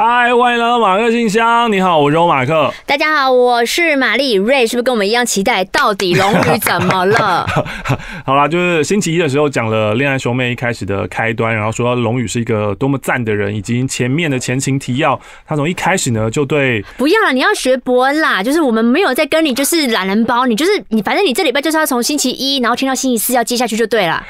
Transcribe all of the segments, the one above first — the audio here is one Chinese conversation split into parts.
嗨，欢迎来到马克信箱。你好，我是马克。大家好，我是玛丽瑞，是不是跟我们一样期待到底龙宇怎么了？好啦，就是星期一的时候讲了恋爱兄妹一开始的开端，然后说到龙宇是一个多么赞的人，以及前面的前情提要。他从一开始呢就对不要了，你要学伯恩啦，就是我们没有在跟你，就是懒人包，你就是你，反正你这礼拜就是要从星期一然后听到星期四要接下去就对了。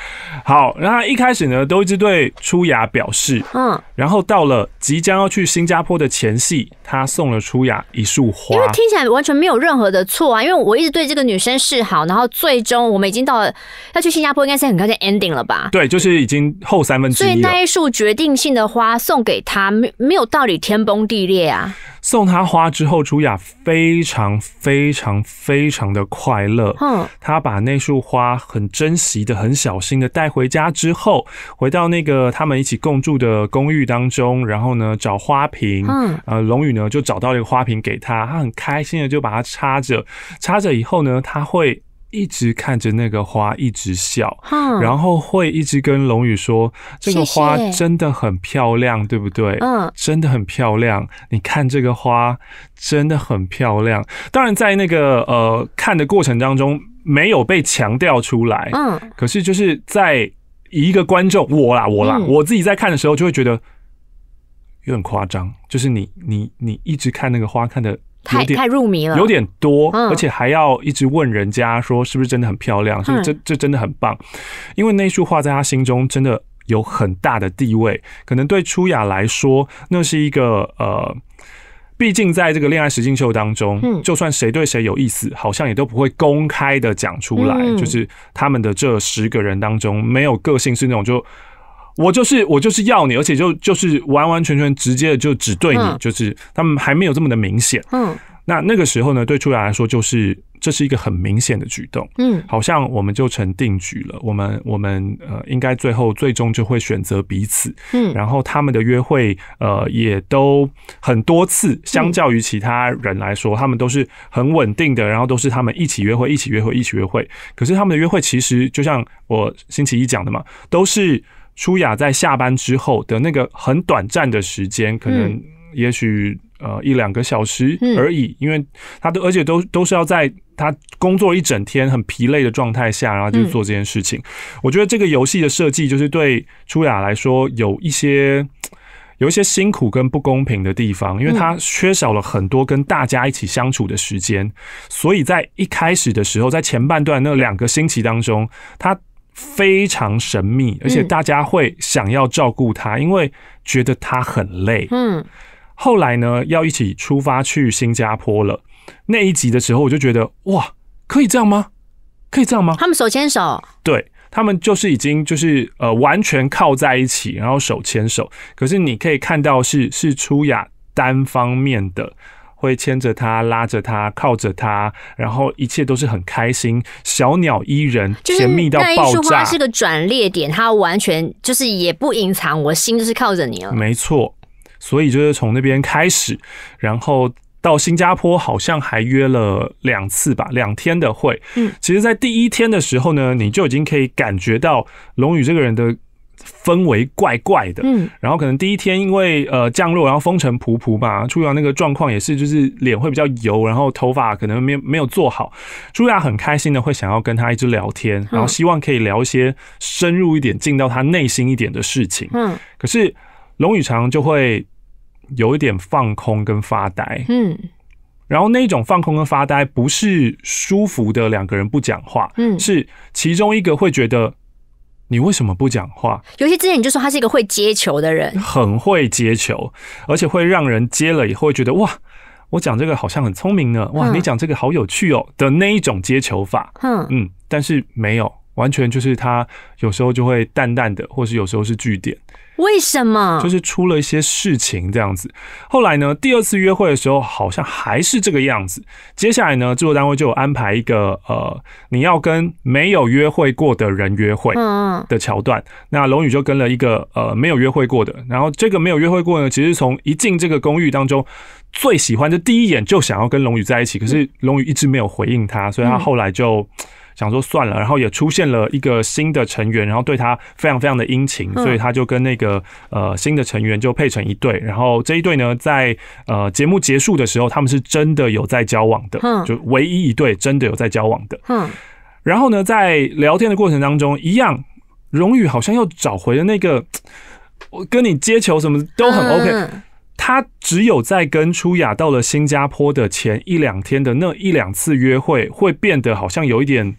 好，然后一开始呢都一直对初雅表示嗯，然后到了即将要去。新加坡的前戏，他送了初雅一束花，因为听起来完全没有任何的错啊！因为我一直对这个女生示好，然后最终我们已经到了要去新加坡，应该是很高兴 ending 了吧？对，就是已经后三分之一，所以那一束决定性的花送给他，没没有道理，天崩地裂啊！送他花之后，朱雅非常非常非常的快乐。嗯，他把那束花很珍惜的、很小心的带回家之后，回到那个他们一起共住的公寓当中，然后呢，找花瓶。嗯，呃，龙宇呢就找到了一个花瓶给他，他很开心的就把它插着，插着以后呢，他会。一直看着那个花，一直笑，然后会一直跟龙宇说：“这个花真的很漂亮，对不对？嗯，真的很漂亮。你看这个花真的很漂亮。当然，在那个呃看的过程当中，没有被强调出来。嗯，可是就是在一个观众我啦我啦我自己在看的时候，就会觉得有点夸张。就是你你你一直看那个花看的。”有点太入迷了，有点多，而且还要一直问人家说是不是真的很漂亮，不是这这真的很棒，因为那束画在他心中真的有很大的地位，可能对初雅来说，那是一个呃，毕竟在这个恋爱实境秀当中，嗯，就算谁对谁有意思，好像也都不会公开的讲出来，就是他们的这十个人当中，没有个性是那种就。我就是我就是要你，而且就就是完完全全直接的，就只对你，就是他们还没有这么的明显。嗯，那那个时候呢，对初雅来说，就是这是一个很明显的举动。嗯，好像我们就成定局了。我们我们呃，应该最后最终就会选择彼此。嗯，然后他们的约会呃也都很多次，相较于其他人来说，他们都是很稳定的，然后都是他们一起约会、一起约会、一起约会。可是他们的约会其实就像我星期一讲的嘛，都是。初雅在下班之后的那个很短暂的时间，可能也许呃一两个小时而已，因为他的而且都都是要在他工作一整天很疲累的状态下，然后就做这件事情。我觉得这个游戏的设计就是对初雅来说有一些有一些辛苦跟不公平的地方，因为他缺少了很多跟大家一起相处的时间，所以在一开始的时候，在前半段那两个星期当中，他非常神秘，而且大家会想要照顾他，因为觉得他很累。嗯，后来呢，要一起出发去新加坡了。那一集的时候，我就觉得哇，可以这样吗？可以这样吗？他们手牵手，对他们就是已经就是呃完全靠在一起，然后手牵手。可是你可以看到是是初雅单方面的。会牵着他、拉着他、靠着他，然后一切都是很开心，小鸟依人，甜蜜到爆炸。那一束是个转捩点，他完全就是也不隐藏，我心就是靠着你了。没错，所以就是从那边开始，然后到新加坡好像还约了两次吧，两天的会。嗯，其实，在第一天的时候呢，你就已经可以感觉到龙宇这个人的。氛围怪怪的，嗯，然后可能第一天因为呃降落，然后风尘仆仆嘛，朱亚那个状况也是，就是脸会比较油，然后头发可能没没有做好。朱亚很开心的会想要跟他一直聊天，然后希望可以聊一些深入一点、进到他内心一点的事情，嗯。可是龙宇常就会有一点放空跟发呆，嗯。然后那一种放空跟发呆不是舒服的两个人不讲话，嗯，是其中一个会觉得。你为什么不讲话？尤其之前你就说他是一个会接球的人，很会接球，而且会让人接了以后会觉得哇，我讲这个好像很聪明呢，哇，你讲这个好有趣哦的那一种接球法。嗯嗯，但是没有。完全就是他有时候就会淡淡的，或是有时候是句点。为什么？就是出了一些事情这样子。后来呢，第二次约会的时候好像还是这个样子。接下来呢，制作单位就安排一个呃，你要跟没有约会过的人约会的桥段。那龙宇就跟了一个呃没有约会过的。然后这个没有约会过呢，其实从一进这个公寓当中，最喜欢的第一眼就想要跟龙宇在一起，可是龙宇一直没有回应他，所以他后来就。想说算了，然后也出现了一个新的成员，然后对他非常非常的殷勤，所以他就跟那个呃新的成员就配成一对，然后这一对呢，在呃节目结束的时候，他们是真的有在交往的，就唯一一对真的有在交往的。嗯，然后呢，在聊天的过程当中，一样荣宇好像又找回了那个我跟你接球什么都很 OK，他只有在跟初雅到了新加坡的前一两天的那一两次约会，会变得好像有一点。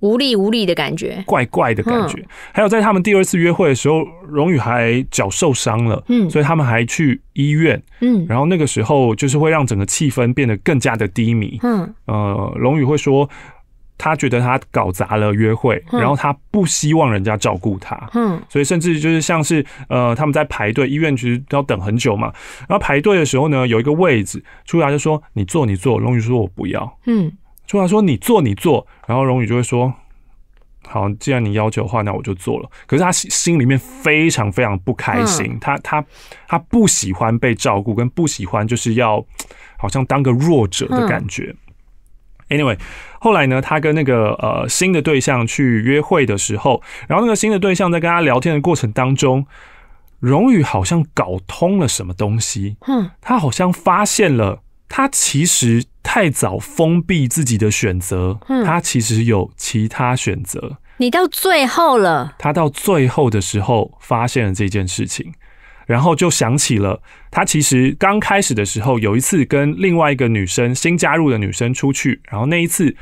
无力无力的感觉，怪怪的感觉。还有在他们第二次约会的时候，荣宇还脚受伤了，嗯，所以他们还去医院，嗯，然后那个时候就是会让整个气氛变得更加的低迷，嗯，呃，荣宇会说他觉得他搞砸了约会，然后他不希望人家照顾他，嗯，所以甚至就是像是呃，他们在排队医院其实都要等很久嘛，然后排队的时候呢，有一个位置，出来就说你坐你坐，荣宇说我不要，嗯。突然说：“你做你做。”然后荣宇就会说：“好，既然你要求的话，那我就做了。”可是他心心里面非常非常不开心，他他他不喜欢被照顾，跟不喜欢就是要好像当个弱者的感觉。Anyway，后来呢，他跟那个呃新的对象去约会的时候，然后那个新的对象在跟他聊天的过程当中，荣宇好像搞通了什么东西，嗯，他好像发现了。他其实太早封闭自己的选择，他其实有其他选择。你到最后了，他到最后的时候发现了这件事情，然后就想起了他其实刚开始的时候有一次跟另外一个女生新加入的女生出去，然后那一次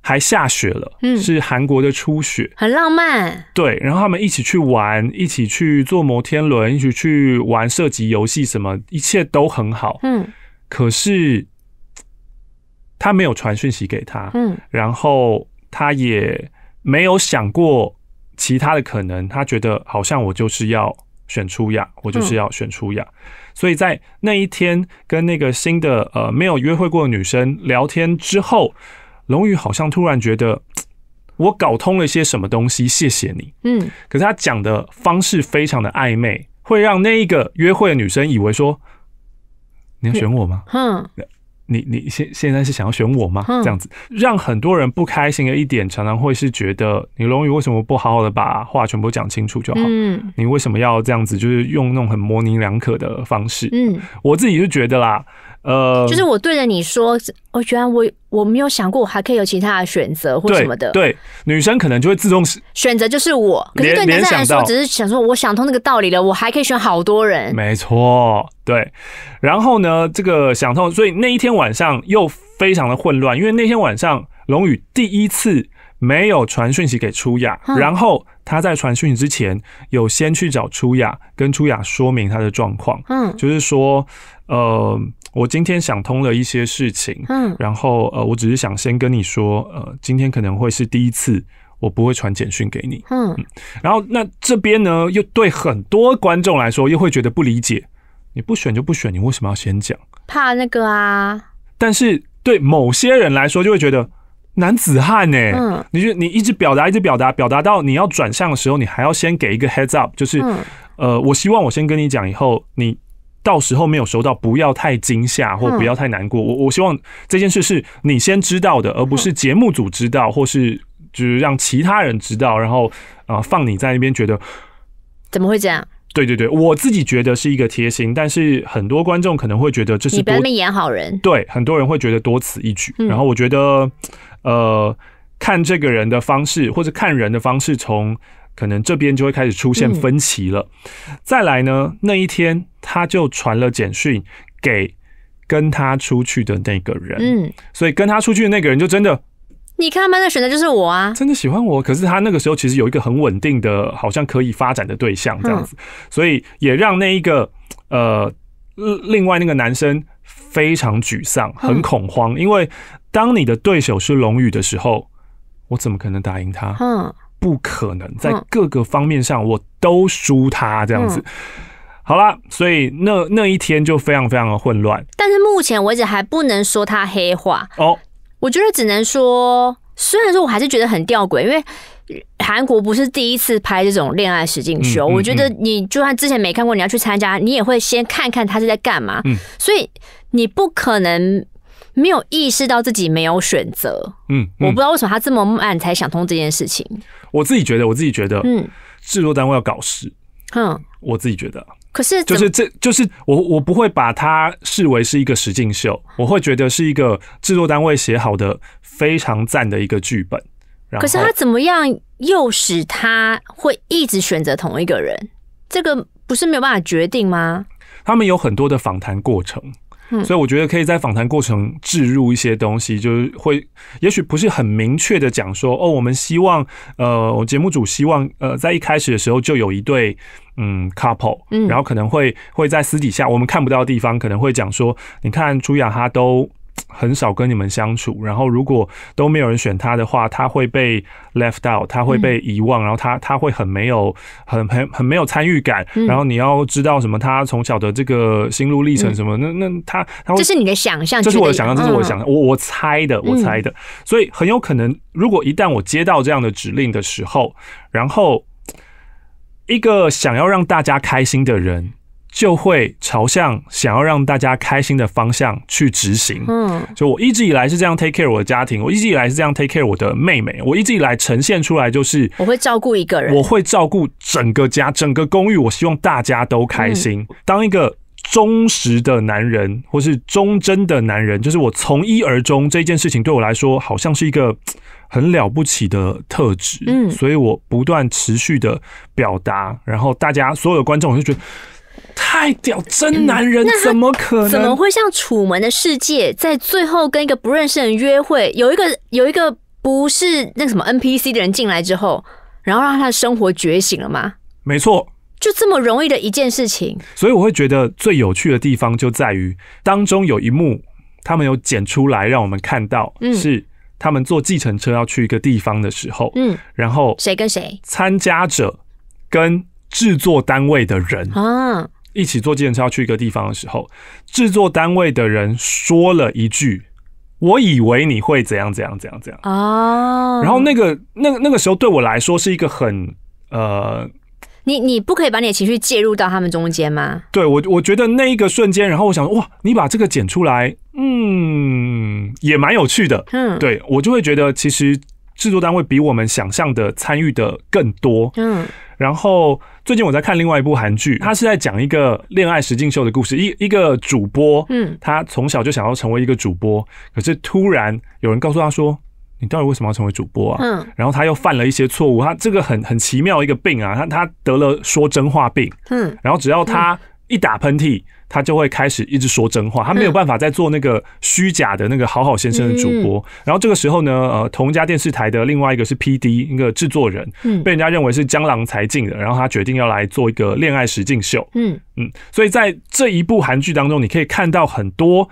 还下雪了，嗯，是韩国的初雪，很浪漫。对，然后他们一起去玩，一起去坐摩天轮，一起去玩射击游戏，什么一切都很好，嗯。可是他没有传讯息给他，嗯，然后他也没有想过其他的可能，他觉得好像我就是要选初雅，我就是要选初雅，所以在那一天跟那个新的呃没有约会过的女生聊天之后，龙宇好像突然觉得 我搞通了一些什么东西，谢谢你，嗯，可是他讲的方式非常的暧昧，会让那一个约会的女生以为说。你要选我吗？嗯，你你现现在是想要选我吗？这样子让很多人不开心的一点，常常会是觉得你龙宇为什么不好好的把话全部讲清楚就好？嗯，你为什么要这样子？就是用那种很模棱两可的方式？嗯，我自己就觉得啦。呃，就是我对着你说，我居然我我没有想过，我还可以有其他的选择或什么的。对，女生可能就会自动选择，就是我。可是对男生来说，只是想说，我想通那个道理了，我还可以选好多人。没错，对。然后呢，这个想通，所以那一天晚上又非常的混乱，因为那天晚上龙宇第一次没有传讯息给初雅，然后他在传讯息之前，有先去找初雅，跟初雅说明他的状况。嗯，就是说，呃。我今天想通了一些事情，嗯，然后呃，我只是想先跟你说，呃，今天可能会是第一次，我不会传简讯给你，嗯，然后那这边呢，又对很多观众来说又会觉得不理解，你不选就不选，你为什么要先讲？怕那个啊。但是对某些人来说，就会觉得男子汉呢，嗯，你就你一直表达，一直表达，表达到你要转向的时候，你还要先给一个 heads up，就是呃，我希望我先跟你讲，以后你。到时候没有收到，不要太惊吓或不要太难过。我我希望这件事是你先知道的，而不是节目组知道，或是就是让其他人知道，然后啊放你在那边觉得怎么会这样？对对对，我自己觉得是一个贴心，但是很多观众可能会觉得这是们演好人。对，很多人会觉得多此一举。然后我觉得，呃，看这个人的方式或者看人的方式从。可能这边就会开始出现分歧了。再来呢，那一天他就传了简讯给跟他出去的那个人。嗯，所以跟他出去的那个人就真的，你看，他们的选择就是我啊！真的喜欢我，可是他那个时候其实有一个很稳定的好像可以发展的对象这样子，所以也让那一个呃另外那个男生非常沮丧，很恐慌，因为当你的对手是龙宇的时候，我怎么可能打赢他？嗯。不可能在各个方面上我都输他这样子，好了，所以那那一天就非常非常的混乱。但是目前为止还不能说他黑化哦，我觉得只能说，虽然说我还是觉得很吊诡，因为韩国不是第一次拍这种恋爱史进剧哦。我觉得你就算之前没看过，你要去参加，你也会先看看他是在干嘛，所以你不可能。没有意识到自己没有选择，嗯，我不知道为什么他这么慢才想通这件事情。我自己觉得，我自己觉得，嗯，制作单位要搞事，嗯，我自己觉得。可是，就是这就是我，我不会把它视为是一个实境秀，我会觉得是一个制作单位写好的非常赞的一个剧本。可是他怎么样诱使他会一直选择同一个人？这个不是没有办法决定吗？他们有很多的访谈过程。所以我觉得可以在访谈过程置入一些东西，就是会，也许不是很明确的讲说，哦，我们希望，呃，我节目组希望，呃，在一开始的时候就有一对，嗯，couple，然后可能会会在私底下我们看不到地方可能会讲说，你看朱雅哈都。很少跟你们相处，然后如果都没有人选他的话，他会被 left out，他会被遗忘，然后他他会很没有很很很没有参与感。然后你要知道什么，他从小的这个心路历程什么，那那他他会这是你的想象，这是我的想象，这是我想象，我我猜的，我猜的。所以很有可能，如果一旦我接到这样的指令的时候，然后一个想要让大家开心的人。就会朝向想要让大家开心的方向去执行。嗯，就我一直以来是这样 take care 我的家庭，我一直以来是这样 take care 我的妹妹，我一直以来呈现出来就是我会照顾一个人，我会照顾整个家，整个公寓。我希望大家都开心。当一个忠实的男人，或是忠贞的男人，就是我从一而终这件事情，对我来说好像是一个很了不起的特质。嗯，所以我不断持续的表达，然后大家所有的观众我就觉得。太屌，真男人怎么可能？怎么会像《楚门的世界》在最后跟一个不认识的人约会，有一个有一个不是那什么 NPC 的人进来之后，然后让他的生活觉醒了吗？没错，就这么容易的一件事情。所以我会觉得最有趣的地方就在于当中有一幕，他们有剪出来让我们看到，是他们坐计程车要去一个地方的时候，嗯，然后谁跟谁？参加者跟制作单位的人啊。一起坐做车要去一个地方的时候，制作单位的人说了一句：“我以为你会怎样怎样怎样怎样啊！”然后那个那个那个时候对我来说是一个很呃，你你不可以把你的情绪介入到他们中间吗？对，我我觉得那一个瞬间，然后我想哇，你把这个剪出来，嗯，也蛮有趣的。嗯，对我就会觉得其实制作单位比我们想象的参与的更多。嗯，然后。最近我在看另外一部韩剧，他是在讲一个恋爱实境秀的故事，一一个主播，嗯，他从小就想要成为一个主播，可是突然有人告诉他说，你到底为什么要成为主播啊？嗯，然后他又犯了一些错误，他这个很很奇妙一个病啊，他他得了说真话病，嗯，然后只要他。一打喷嚏，他就会开始一直说真话，他没有办法再做那个虚假的那个好好先生的主播。然后这个时候呢，呃，同一家电视台的另外一个是 P D，一个制作人，被人家认为是江郎才尽的，然后他决定要来做一个恋爱实境秀。嗯嗯，所以在这一部韩剧当中，你可以看到很多。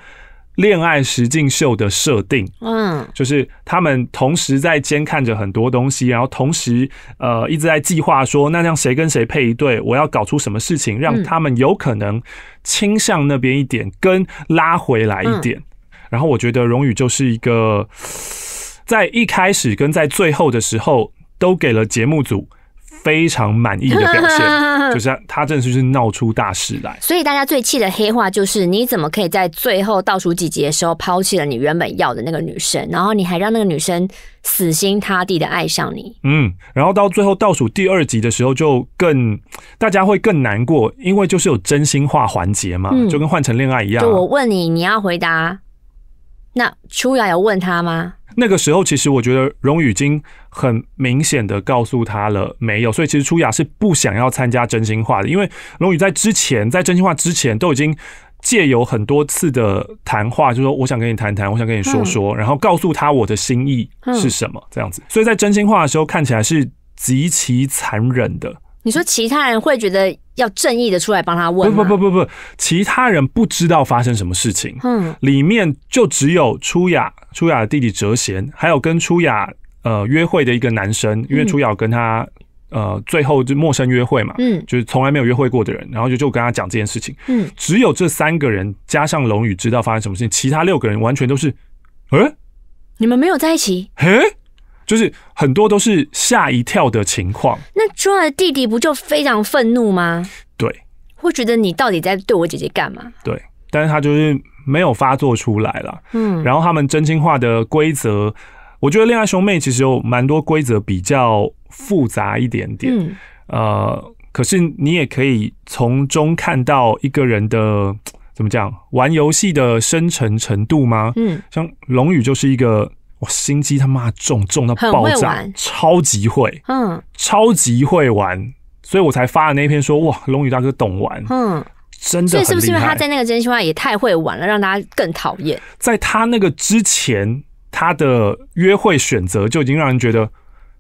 恋爱实境秀的设定，嗯，就是他们同时在监看着很多东西，然后同时呃一直在计划说，那让谁跟谁配一对，我要搞出什么事情让他们有可能倾向那边一点，跟拉回来一点。然后我觉得荣宇就是一个，在一开始跟在最后的时候都给了节目组。非常满意的表现，就是他真的是闹出大事来。所以大家最气的黑话就是：你怎么可以在最后倒数几集的时候抛弃了你原本要的那个女生，然后你还让那个女生死心塌地的爱上你？嗯，然后到最后倒数第二集的时候，就更大家会更难过，因为就是有真心话环节嘛，就跟换成恋爱一样。就我问你，你要回答。那初雅有问他吗？那个时候，其实我觉得荣宇已经很明显的告诉他了，没有。所以其实初雅是不想要参加真心话的，因为荣宇在之前，在真心话之前都已经借由很多次的谈话，就说我想跟你谈谈，我想跟你说说，然后告诉他我的心意是什么这样子。所以在真心话的时候，看起来是极其残忍的。你说其他人会觉得要正义的出来帮他问？不不不不不，其他人不知道发生什么事情。嗯，里面就只有初雅、初雅的弟弟哲贤，还有跟初雅呃约会的一个男生，因为初雅跟他呃最后就陌生约会嘛，嗯，就是从来没有约会过的人，然后就就跟他讲这件事情。嗯，只有这三个人加上龙宇知道发生什么事情，其他六个人完全都是，哎，你们没有在一起？哎。就是很多都是吓一跳的情况，那朱儿弟弟不就非常愤怒吗？对，会觉得你到底在对我姐姐干嘛？对，但是他就是没有发作出来了。嗯，然后他们真心话的规则，我觉得恋爱兄妹其实有蛮多规则比较复杂一点点。嗯，呃，可是你也可以从中看到一个人的怎么讲玩游戏的深沉程度吗？嗯，像龙宇就是一个。哇，心机他妈重重到爆炸，超级会，嗯，超级会玩，所以我才发了那篇说哇，龙宇大哥懂玩，嗯，真的是不所以是不是他在那个真心话也太会玩了，让大家更讨厌？在他那个之前，他的约会选择就已经让人觉得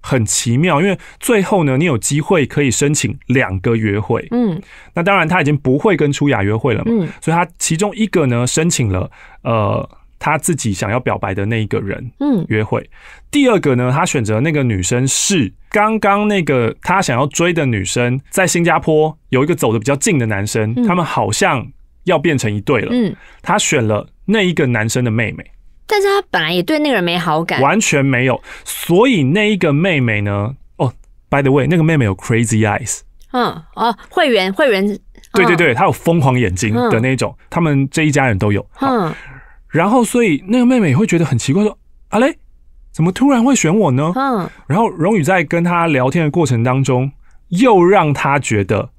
很奇妙，因为最后呢，你有机会可以申请两个约会，嗯，那当然他已经不会跟初雅约会了嘛，嗯，所以他其中一个呢申请了，呃。他自己想要表白的那一个人，嗯，约会。第二个呢，他选择那个女生是刚刚那个他想要追的女生，在新加坡有一个走的比较近的男生，他们好像要变成一对了。嗯，他选了那一个男生的妹妹，但是他本来也对那个人没好感，完全没有。所以那一个妹妹呢？哦，By the way，那个妹妹有 crazy eyes。嗯哦，会员会员，对对对，她有疯狂眼睛的那种，他们这一家人都有。嗯。然后，所以那个妹妹也会觉得很奇怪，说：“阿雷，怎么突然会选我呢？”嗯。然后荣宇在跟他聊天的过程当中，又让他觉得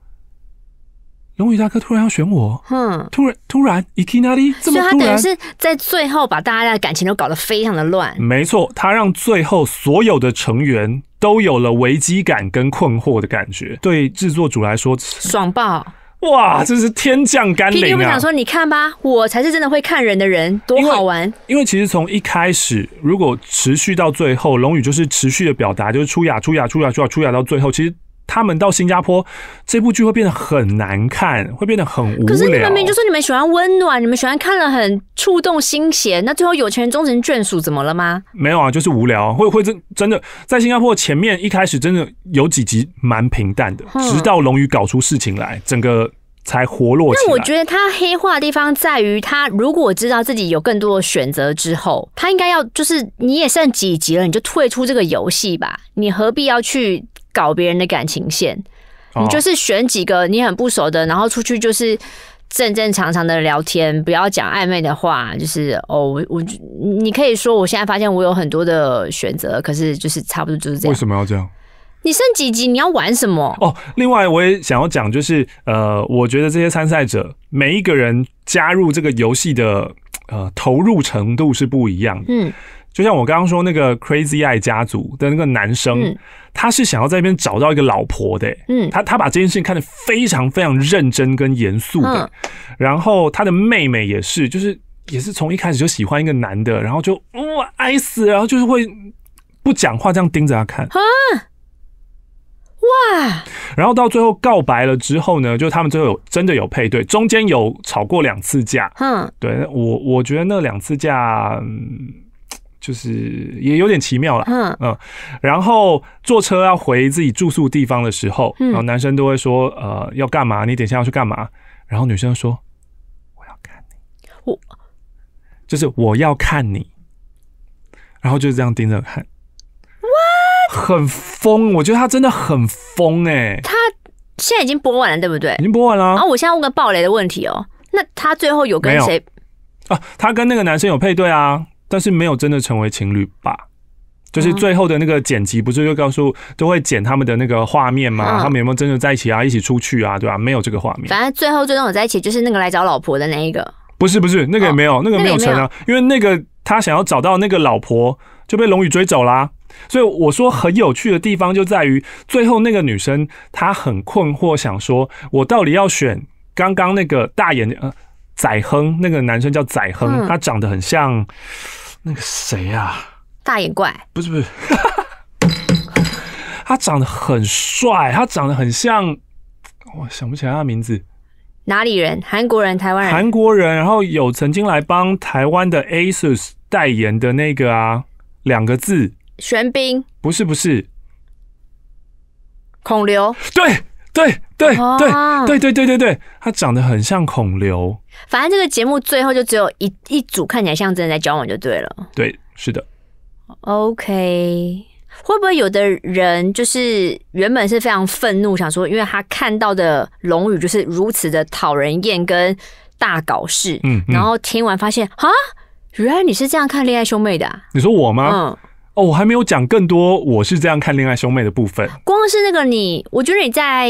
龙宇大哥突然要选我，嗯。突然，突然一提那里，所以他等于是，在最后把大家的感情都搞得非常的乱。没错，他让最后所有的成员都有了危机感跟困惑的感觉。对制作组来说，爽爆。哇，这是天降甘霖啊！我有想说，你看吧，我才是真的会看人的人，多好玩！因为其实从一开始，如果持续到最后，龙宇就是持续的表达，就是出雅、出雅、出雅、出雅、出雅，到最后其实。他们到新加坡，这部剧会变得很难看，会变得很无聊。可是明明就是你们喜欢温暖，你们喜欢看了很触动心弦，那最后有钱人终成眷属，怎么了吗？没有啊，就是无聊，会会真真的在新加坡前面一开始真的有几集蛮平淡的，直到龙宇搞出事情来，整个才活络。那我觉得他黑化的地方在于，他如果知道自己有更多的选择之后，他应该要就是你也剩几集了，你就退出这个游戏吧，你何必要去？搞别人的感情线，你就是选几个你很不熟的，然后出去就是正正常常的聊天，不要讲暧昧的话。就是哦，我我你可以说，我现在发现我有很多的选择，可是就是差不多就是这样。为什么要这样？你剩几级？你要玩什么？哦，另外我也想要讲，就是呃，我觉得这些参赛者每一个人加入这个游戏的呃投入程度是不一样的。嗯。就像我刚刚说，那个 Crazy Eye 家族的那个男生，他是想要在那边找到一个老婆的。嗯，他他把这件事情看得非常非常认真跟严肃的。然后他的妹妹也是，就是也是从一开始就喜欢一个男的，然后就哇爱死，然后就是会不讲话，这样盯着他看啊。哇！然后到最后告白了之后呢，就他们最后有真的有配对，中间有吵过两次架。嗯，对我我觉得那两次架。就是也有点奇妙了，嗯，然后坐车要回自己住宿地方的时候，然后男生都会说，呃，要干嘛？你等下要去干嘛？然后女生说，我要看你，我就是我要看你，然后就是这样盯着看，哇，很疯！我觉得他真的很疯哎。他现在已经播完了，对不对？已经播完了。然后我现在问个暴雷的问题哦，那他最后有跟谁啊？他跟那个男生有配对啊？但是没有真的成为情侣吧，就是最后的那个剪辑不是就告诉都会剪他们的那个画面吗？他们有没有真的在一起啊？一起出去啊？对吧？没有这个画面。反正最后最终有在一起就是那个来找老婆的那一个，不是不是那个也没有那个没有成啊，因为那个他想要找到那个老婆就被龙宇追走啦。所以我说很有趣的地方就在于最后那个女生她很困惑，想说我到底要选刚刚那个大眼呃。宰亨，那个男生叫宰亨，他长得很像那个谁呀？大眼怪？不是不是，他长得很帅，他长得很像，我想不起来他名字。哪里人？韩国人？台湾人？韩国人。然后有曾经来帮台湾的 ASUS 代言的那个啊，两个字。玄彬？不是不是，孔刘。对。对对对对对对对对，他长得很像孔刘。反正这个节目最后就只有一一组看起来像真的在交往就对了。对，是的。OK，会不会有的人就是原本是非常愤怒，想说，因为他看到的龙宇就是如此的讨人厌跟大搞事，嗯，然后听完发现啊，原来你是这样看恋爱兄妹的？啊？你说我吗？哦，我还没有讲更多，我是这样看恋爱兄妹的部分。光是那个你，我觉得你在，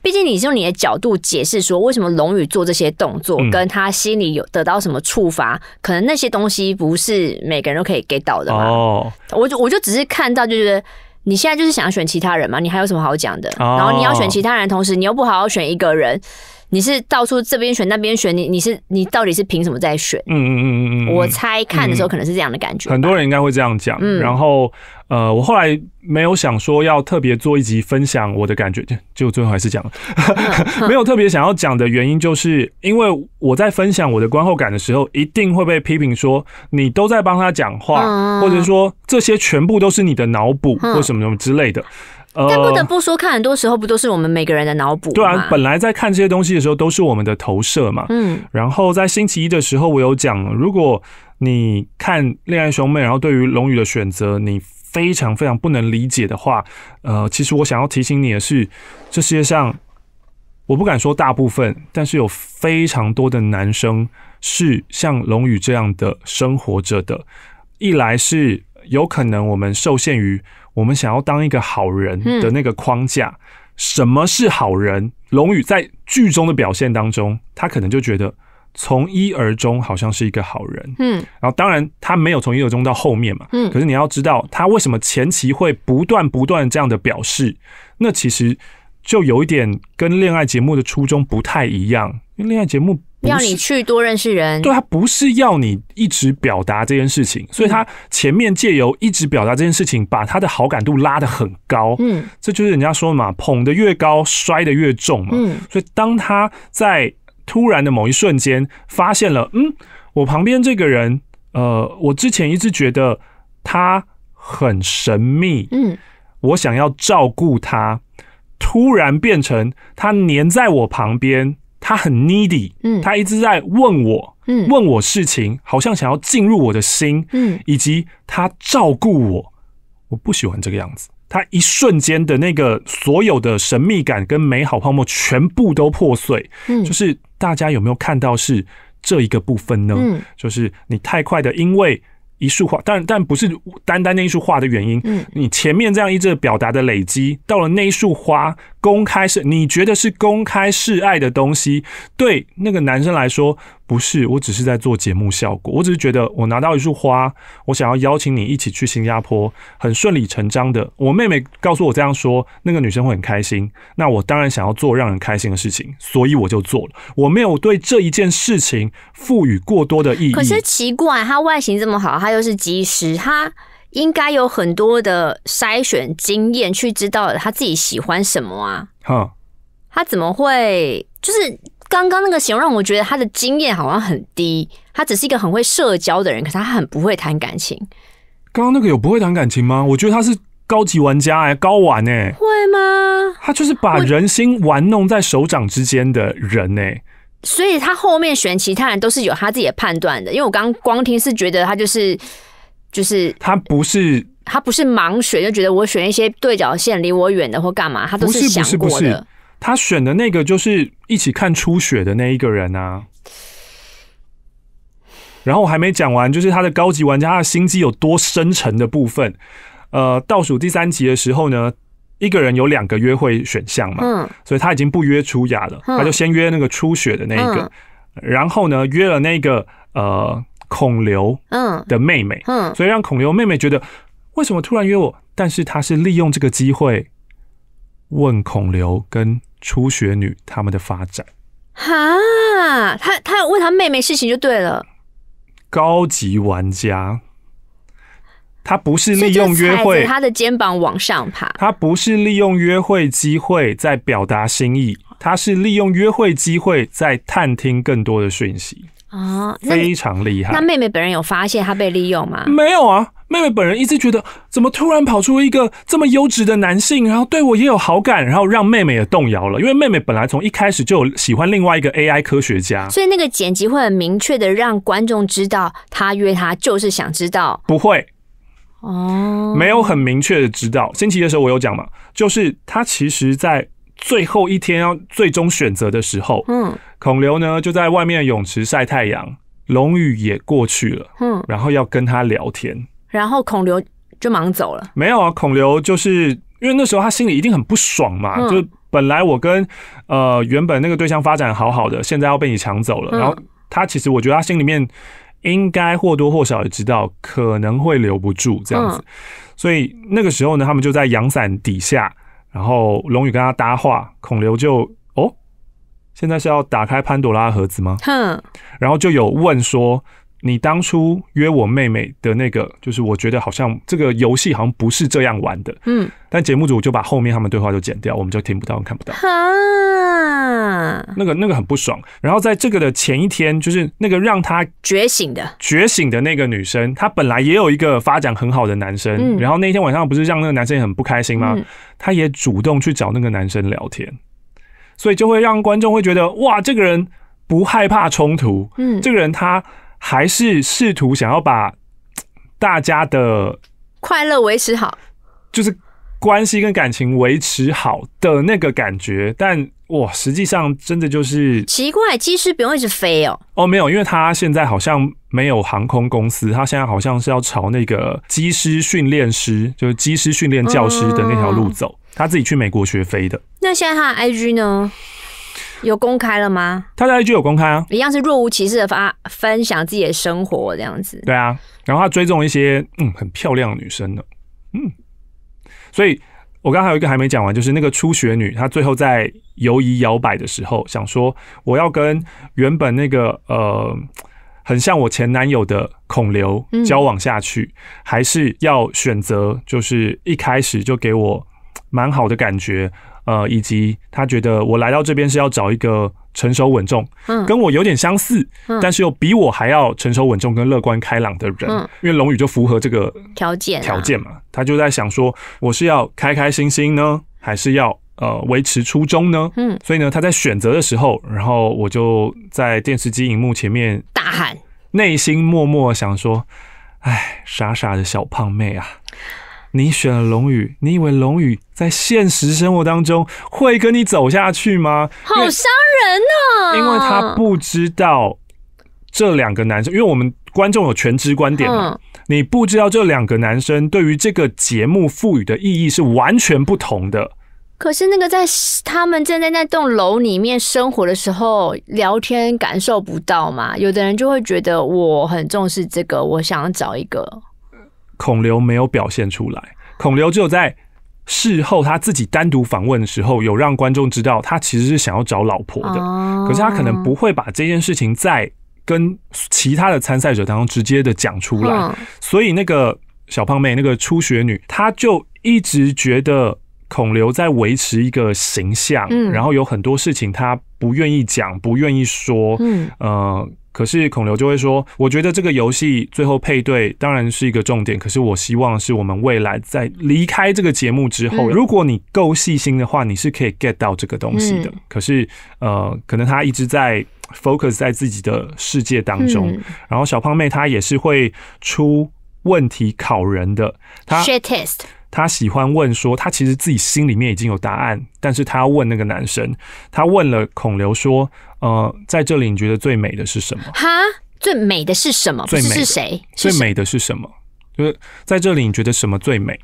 毕竟你是用你的角度解释说，为什么龙宇做这些动作，跟他心里有得到什么触发，可能那些东西不是每个人都可以给到的嘛。哦，我就我就只是看到，就是你现在就是想选其他人嘛，你还有什么好讲的？然后你要选其他人，同时你又不好好选一个人。你是到处这边选那边选，你你是你到底是凭什么在选？嗯嗯嗯嗯嗯。我猜看的时候可能是这样的感觉。很多人应该会这样讲。嗯。然后，呃，我后来没有想说要特别做一集分享我的感觉，就就最后还是讲了。没有特别想要讲的原因，就是因为我在分享我的观后感的时候，一定会被批评说你都在帮他讲话，或者说这些全部都是你的脑补或什么什么之类的。但不得不说，看很多时候不都是我们每个人的脑补。对啊，本来在看这些东西的时候都是我们的投射嘛。嗯，然后在星期一的时候，我有讲，如果你看《恋爱兄妹》，然后对于龙宇的选择，你非常非常不能理解的话，呃，其实我想要提醒你的是，这些像我不敢说大部分，但是有非常多的男生是像龙宇这样的生活着的。一来是有可能我们受限于。我们想要当一个好人的那个框架，什么是好人？龙宇在剧中的表现当中，他可能就觉得从一而终好像是一个好人，嗯，然后当然他没有从一而终到后面嘛，嗯，可是你要知道他为什么前期会不断不断这样的表示，那其实就有一点跟恋爱节目的初衷不太一样，因为恋爱节目。要你去多认识人，对他不是要你一直表达这件事情，所以他前面借由一直表达这件事情，把他的好感度拉得很高。嗯，这就是人家说嘛，捧得越高，摔得越重嘛。嗯，所以当他在突然的某一瞬间发现了，嗯，我旁边这个人，呃，我之前一直觉得他很神秘，嗯，我想要照顾他，突然变成他黏在我旁边。他很 needy，嗯，他一直在问我，嗯，问我事情，好像想要进入我的心，嗯，以及他照顾我，我不喜欢这个样子。他一瞬间的那个所有的神秘感跟美好泡沫全部都破碎，嗯，就是大家有没有看到是这一个部分呢？嗯，就是你太快的，因为一束花，但但不是单单那一束花的原因，嗯，你前面这样一直表达的累积，到了那一束花。公开是？你觉得是公开示爱的东西？对那个男生来说，不是。我只是在做节目效果。我只是觉得，我拿到一束花，我想要邀请你一起去新加坡，很顺理成章的。我妹妹告诉我这样说，那个女生会很开心。那我当然想要做让人开心的事情，所以我就做了。我没有对这一件事情赋予过多的意义。可是奇怪，它外形这么好，它又是及时哈。应该有很多的筛选经验，去知道他自己喜欢什么啊？哈，他怎么会就是刚刚那个形容让我觉得他的经验好像很低，他只是一个很会社交的人，可是他很不会谈感情。刚刚那个有不会谈感情吗？我觉得他是高级玩家哎，高玩哎，会吗？他就是把人心玩弄在手掌之间的人哎，所以他后面选其他人都是有他自己的判断的，因为我刚光听是觉得他就是。就是他不是他不是盲选就觉得我选一些对角线离我远的或干嘛他都是想过的。他选的那个就是一起看出血的那一个人啊。然后我还没讲完，就是他的高级玩家他的心机有多深沉的部分。呃，倒数第三集的时候呢，一个人有两个约会选项嘛，所以他已经不约出雅了，他就先约那个出血的那一个，然后呢约了那个呃。孔刘嗯的妹妹嗯，所以让孔刘妹妹觉得为什么突然约我？但是她是利用这个机会问孔刘跟初雪女他们的发展。哈，他他问他妹妹事情就对了。高级玩家，他不是利用约会，他的肩膀往上爬。他不是利用约会机会在表达心意，他是利用约会机会在探听更多的讯息。哦，非常厉害。那妹妹本人有发现她被利用吗？没有啊，妹妹本人一直觉得，怎么突然跑出一个这么优质的男性，然后对我也有好感，然后让妹妹也动摇了。因为妹妹本来从一开始就有喜欢另外一个 AI 科学家，所以那个剪辑会很明确的让观众知道，他约他就是想知道。不会哦，没有很明确的知道。星期一的时候我有讲嘛，就是他其实，在最后一天要最终选择的时候，嗯。孔刘呢就在外面泳池晒太阳，龙宇也过去了，嗯，然后要跟他聊天，然后孔刘就忙走了。没有啊，孔刘就是因为那时候他心里一定很不爽嘛，就本来我跟呃原本那个对象发展好好的，现在要被你抢走了，然后他其实我觉得他心里面应该或多或少也知道可能会留不住这样子，所以那个时候呢，他们就在阳伞底下，然后龙宇跟他搭话，孔刘就哦。现在是要打开潘朵拉盒子吗？哼，然后就有问说，你当初约我妹妹的那个，就是我觉得好像这个游戏好像不是这样玩的。嗯，但节目组就把后面他们对话就剪掉，我们就听不到、看不到。哈，那个那个很不爽。然后在这个的前一天，就是那个让他觉醒的、觉醒的那个女生，她本来也有一个发展很好的男生，然后那天晚上不是让那个男生很不开心吗？她也主动去找那个男生聊天。所以就会让观众会觉得，哇，这个人不害怕冲突，嗯，这个人他还是试图想要把大家的快乐维持好，就是关系跟感情维持好的那个感觉。但哇，实际上真的就是奇怪，机师不用一直飞哦。哦，没有，因为他现在好像没有航空公司，他现在好像是要朝那个机师训练师，就是机师训练教师的那条路走。他自己去美国学飞的。那现在他的 IG 呢？有公开了吗？他的 IG 有公开啊，一样是若无其事的发分享自己的生活这样子。对啊，然后他追踪一些嗯很漂亮的女生呢，嗯。所以我刚刚还有一个还没讲完，就是那个初学女，她最后在犹疑摇摆的时候，想说我要跟原本那个呃很像我前男友的孔刘交往下去，还是要选择就是一开始就给我。蛮好的感觉，呃，以及他觉得我来到这边是要找一个成熟稳重，嗯，跟我有点相似，但是又比我还要成熟稳重跟乐观开朗的人，嗯，因为龙宇就符合这个条件条件嘛，他就在想说我是要开开心心呢，还是要呃维持初衷呢？嗯，所以呢他在选择的时候，然后我就在电视机荧幕前面大喊，内心默默想说，哎，傻傻的小胖妹啊。你选了龙宇，你以为龙宇在现实生活当中会跟你走下去吗？好伤人呢，因为他不知道这两个男生，因为我们观众有全知观点嘛，你不知道这两个男生对于这个节目赋予的意义是完全不同的。可是那个在他们正在那栋楼里面生活的时候聊天，感受不到嘛？有的人就会觉得我很重视这个，我想要找一个。孔刘没有表现出来，孔刘只有在事后他自己单独访问的时候，有让观众知道他其实是想要找老婆的，可是他可能不会把这件事情再跟其他的参赛者当中直接的讲出来，所以那个小胖妹、那个初学女，她就一直觉得孔刘在维持一个形象，然后有很多事情她不愿意讲、不愿意说，嗯，呃。可是孔刘就会说：“我觉得这个游戏最后配对当然是一个重点。可是我希望是我们未来在离开这个节目之后，如果你够细心的话，你是可以 get 到这个东西的。可是呃，可能他一直在 focus 在自己的世界当中。然后小胖妹她也是会出问题考人的，她 test，她喜欢问说，她其实自己心里面已经有答案，但是她问那个男生，她问了孔刘说。”呃，在这里你觉得最美的是什么？哈，最美的是什么？最美是谁？最美的是什么？就是在这里，你觉得什么最美？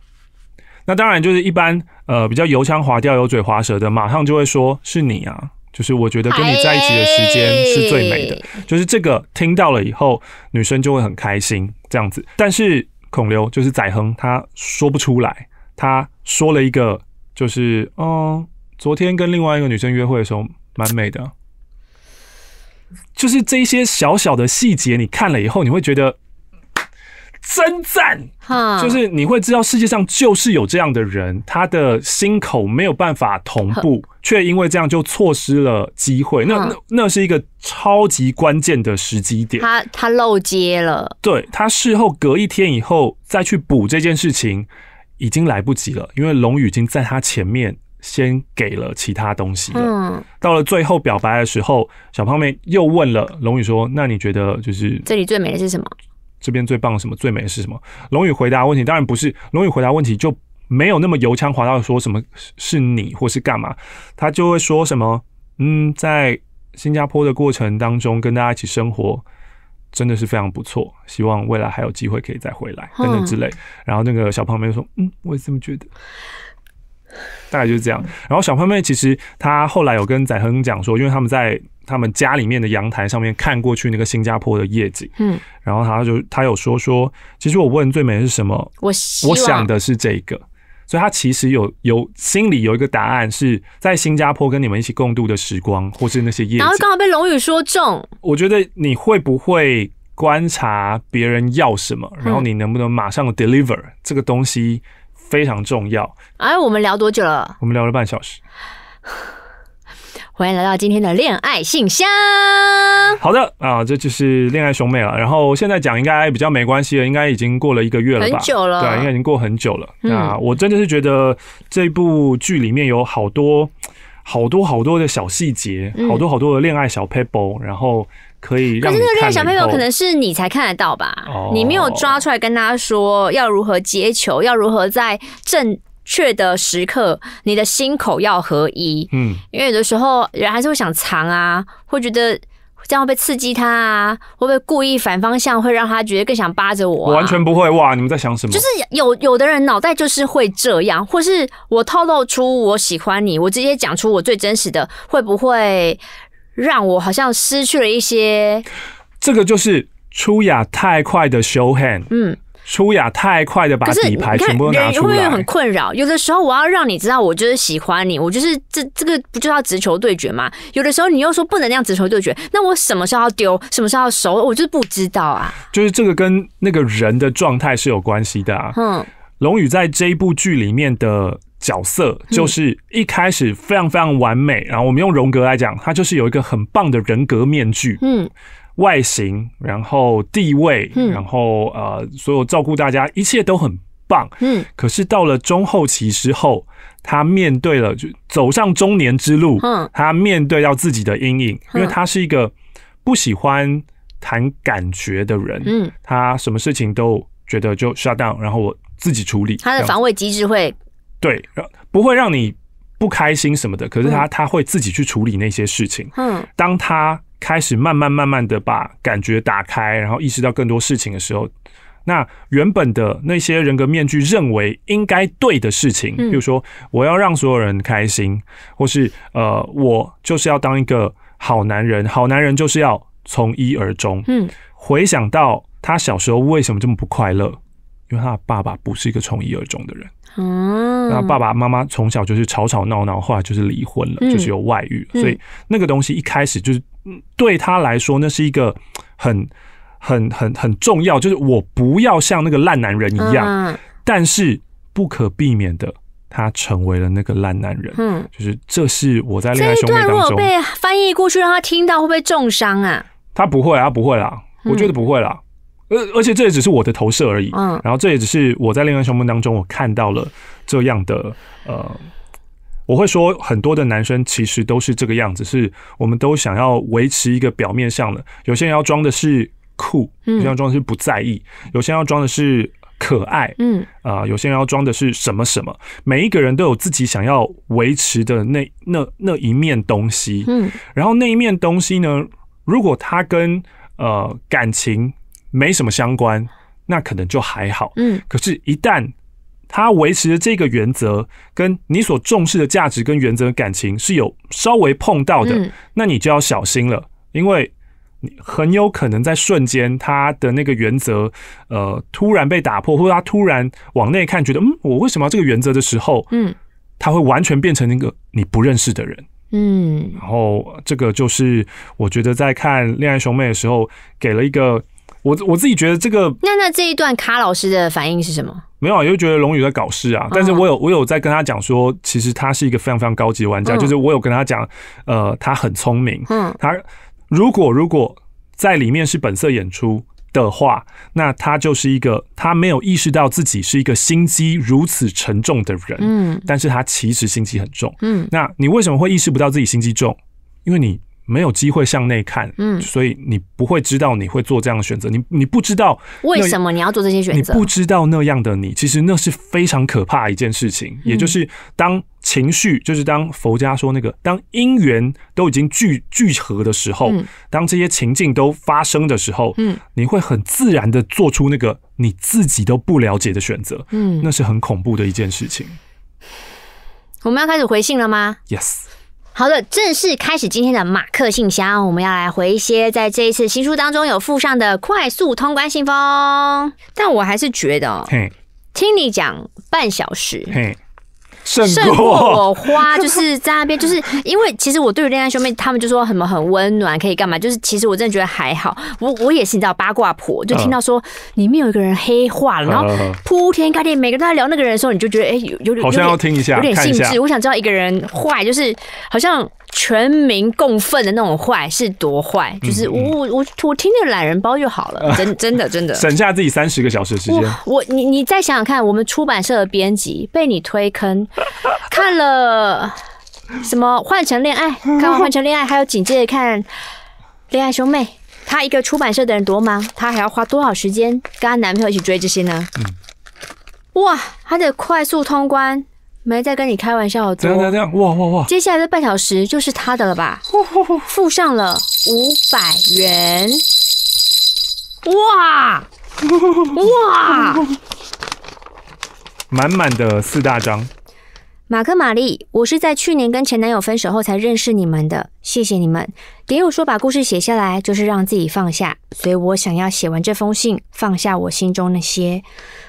那当然就是一般呃比较油腔滑调、油嘴滑舌的，马上就会说是你啊！就是我觉得跟你在一起的时间是最美的。就是这个听到了以后，女生就会很开心这样子。但是孔刘就是宰亨，他说不出来，他说了一个就是嗯，昨天跟另外一个女生约会的时候，蛮美的。就是这些小小的细节，你看了以后，你会觉得真赞。哈，就是你会知道世界上就是有这样的人，他的心口没有办法同步，却因为这样就错失了机会。那那那是一个超级关键的时机点。他他漏接了。对他事后隔一天以后再去补这件事情，已经来不及了，因为龙宇已经在他前面。先给了其他东西，嗯，到了最后表白的时候，小胖妹又问了龙宇说：“那你觉得就是这里最美的是什么？这边最棒什么最美的是什么？”龙宇回答问题当然不是，龙宇回答问题就没有那么油腔滑道说什么是你或是干嘛，他就会说什么嗯，在新加坡的过程当中跟大家一起生活真的是非常不错，希望未来还有机会可以再回来等等之类。然后那个小胖妹说：“嗯，我也这么觉得。” 大概就是这样。然后小胖妹其实她后来有跟载亨讲说，因为他们在他们家里面的阳台上面看过去那个新加坡的夜景。嗯。然后她就她有说说，其实我问最美是什么，我我想的是这个。所以她其实有有心里有一个答案，是在新加坡跟你们一起共度的时光，或是那些夜。然后刚好被龙宇说中。我觉得你会不会观察别人要什么，然后你能不能马上 deliver 这个东西？非常重要。哎，我们聊多久了？我们聊了半小时。欢迎来到今天的恋爱信箱。好的啊，这就是恋爱兄妹了。然后现在讲应该比较没关系了，应该已经过了一个月了吧？很久了，对，应该已经过很久了。啊，我真的是觉得这部剧里面有好多、好多、好多的小细节，好多、好多的恋爱小 p a p e r 然后。可以，可是那个小朋友可能是你才看得到吧？你没有抓出来跟他说要如何接球，要如何在正确的时刻，你的心口要合一。嗯，因为有的时候人还是会想藏啊，会觉得这样会被刺激他啊，会不会故意反方向会让他觉得更想扒着我？我完全不会哇！你们在想什么？就是有有的人脑袋就是会这样，或是我透露出我喜欢你，我直接讲出我最真实的，会不会？让我好像失去了一些，这个就是出雅太快的 show hand，嗯，出雅太快的把底牌全部拿出来，因为又很困扰。有的时候我要让你知道我就是喜欢你，我就是这这个不就要直球对决吗？有的时候你又说不能那样直球对决，那我什么时候要丢，什么时候要熟，我就是不知道啊。就是这个跟那个人的状态是有关系的啊。嗯，龙宇在这一部剧里面的。角色就是一开始非常非常完美，然后我们用荣格来讲，他就是有一个很棒的人格面具，嗯，外形，然后地位，然后呃，所有照顾大家，一切都很棒，嗯。可是到了中后期之后，他面对了就走上中年之路，嗯，他面对到自己的阴影，因为他是一个不喜欢谈感觉的人，嗯，他什么事情都觉得就 shut down，然后我自己处理，他的防卫机制会。对，不会让你不开心什么的。可是他他会自己去处理那些事情。嗯，当他开始慢慢慢慢的把感觉打开，然后意识到更多事情的时候，那原本的那些人格面具认为应该对的事情，比如说我要让所有人开心，或是呃，我就是要当一个好男人。好男人就是要从一而终。嗯，回想到他小时候为什么这么不快乐，因为他的爸爸不是一个从一而终的人。嗯，那爸爸妈妈从小就是吵吵闹闹，后来就是离婚了，就是有外遇，所以那个东西一开始就是对他来说，那是一个很、很、很、很重要，就是我不要像那个烂男人一样。但是不可避免的，他成为了那个烂男人。嗯，就是这是我在恋这一段如果被翻译过去，让他听到会不会重伤啊？他不会啊，不会啦，我觉得不会啦。而而且这也只是我的投射而已，嗯，然后这也只是我在恋爱生活当中我看到了这样的呃，我会说很多的男生其实都是这个样子，是我们都想要维持一个表面上的。有些人要装的是酷，有些要装的是不在意；有些人要装的是可爱，嗯，啊，有些人要装的是什么什么。每一个人都有自己想要维持的那那那一面东西，嗯，然后那一面东西呢，如果他跟呃感情。没什么相关，那可能就还好。嗯，可是，一旦他维持的这个原则跟你所重视的价值跟原则感情是有稍微碰到的，那你就要小心了，因为你很有可能在瞬间他的那个原则，呃，突然被打破，或者他突然往内看，觉得嗯，我为什么要这个原则的时候，嗯，他会完全变成那个你不认识的人。嗯，然后这个就是我觉得在看《恋爱兄妹》的时候给了一个。我我自己觉得这个那那这一段卡老师的反应是什么？没有，我就觉得龙宇在搞事啊！但是我有我有在跟他讲说，其实他是一个非常非常高级的玩家，就是我有跟他讲，呃，他很聪明，嗯，他如果如果在里面是本色演出的话，那他就是一个他没有意识到自己是一个心机如此沉重的人，嗯，但是他其实心机很重。嗯，那你为什么会意识不到自己心机重？因为你。没有机会向内看，嗯，所以你不会知道你会做这样的选择，你你不知道为什么你要做这些选择，你不知道那样的你，其实那是非常可怕一件事情，也就是当情绪，就是当佛家说那个当因缘都已经聚聚合的时候，当这些情境都发生的时候，嗯，你会很自然的做出那个你自己都不了解的选择，嗯，那是很恐怖的一件事情。我们要开始回信了吗？Yes。好的，正式开始今天的马克信箱，我们要来回一些在这一次新书当中有附上的快速通关信封。但我还是觉得，听你讲半小时。圣火花就是在那边，就是 因为其实我对于恋爱兄妹，他们就说什么很温暖，可以干嘛？就是其实我真的觉得还好。我我也是你知道八卦婆，就听到说里面有一个人黑化了，然后铺天盖地每个人在聊那个人的时候，你就觉得哎有有点好像要听一下，有点兴致。我想知道一个人坏就是好像。全民共愤的那种坏是多坏，就是我我我听那个懒人包就好了，真真的真的，省下自己三十个小时时间。我你你再想想看，我们出版社的编辑被你推坑，看了什么《换成恋爱》，看完《换成恋爱》，还有紧接着看《恋爱兄妹》，他一个出版社的人多忙，他还要花多少时间跟他男朋友一起追这些呢？哇，她得快速通关。没在跟你开玩笑，这样这样这样，哇哇哇！接下来的半小时就是他的了吧？付上了五百元，哇哇，满满的四大张。马克、玛丽，我是在去年跟前男友分手后才认识你们的，谢谢你们。点有说把故事写下来就是让自己放下，所以我想要写完这封信，放下我心中那些。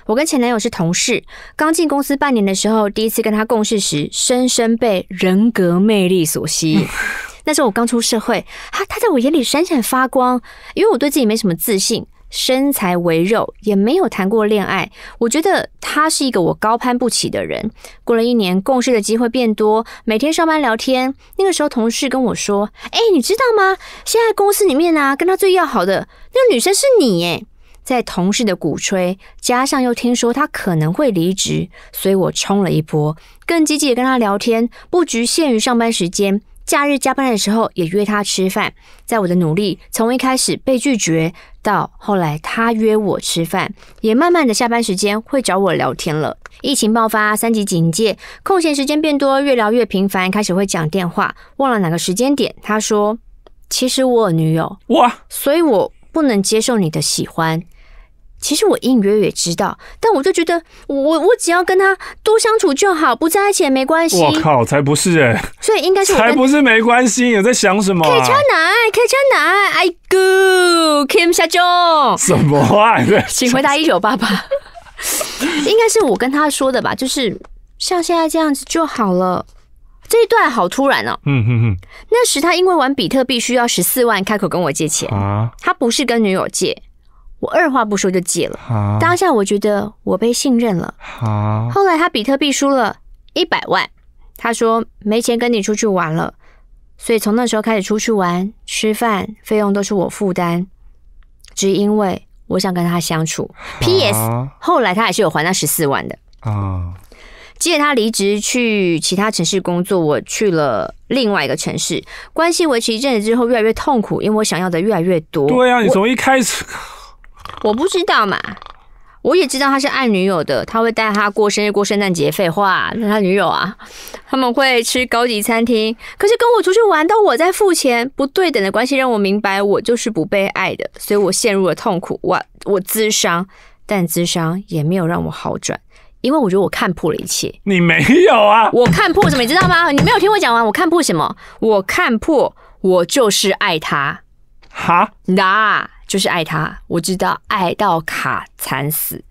我跟前男友是同事，刚进公司半年的时候，第一次跟他共事时，深深被人格魅力所吸。引。那时候我刚出社会，他他在我眼里闪闪发光，因为我对自己没什么自信。身材为肉，也没有谈过恋爱，我觉得他是一个我高攀不起的人。过了一年，共事的机会变多，每天上班聊天。那个时候，同事跟我说：“哎，你知道吗？现在公司里面啊，跟他最要好的那个女生是你。”哎，在同事的鼓吹，加上又听说他可能会离职，所以我冲了一波，更积极的跟他聊天，不局限于上班时间。假日加班的时候也约他吃饭，在我的努力，从一开始被拒绝，到后来他约我吃饭，也慢慢的下班时间会找我聊天了。疫情爆发，三级警戒，空闲时间变多，越聊越频繁，开始会讲电话，忘了哪个时间点，他说：“其实我有女友，我，所以我不能接受你的喜欢。”其实我隐隐约约知道，但我就觉得我我只要跟他多相处就好，不在一起也没关系。我靠，才不是哎！所以应该是才不是没关系，你在想什么？开车奶，开车奶，go k i m 夏中，什么话？请回答一九八八，应该是我跟他说的吧？就是像现在这样子就好了。这一段好突然哦。嗯哼哼，那时他因为玩比特币需要十四万，开口跟我借钱啊。他不是跟女友借。我二话不说就借了，当下我觉得我被信任了。后来他比特币输了一百万，他说没钱跟你出去玩了，所以从那时候开始出去玩、吃饭费用都是我负担，只因为我想跟他相处。P.S. 后来他还是有还那十四万的。借他离职去其他城市工作，我去了另外一个城市，关系维持一阵子之后越来越痛苦，因为我想要的越来越多。对啊，你从一开始。我不知道嘛，我也知道他是爱女友的，他会带他过生日、过圣诞节。废话，那他女友啊。他们会吃高级餐厅，可是跟我出去玩都我在付钱，不对等的关系让我明白我就是不被爱的，所以我陷入了痛苦。我我自伤，但自伤也没有让我好转，因为我觉得我看破了一切。你没有啊？我看破什么？你知道吗？你没有听我讲完。我看破什么？我看破我就是爱他。哈？那？就是爱他，我知道爱到卡惨死，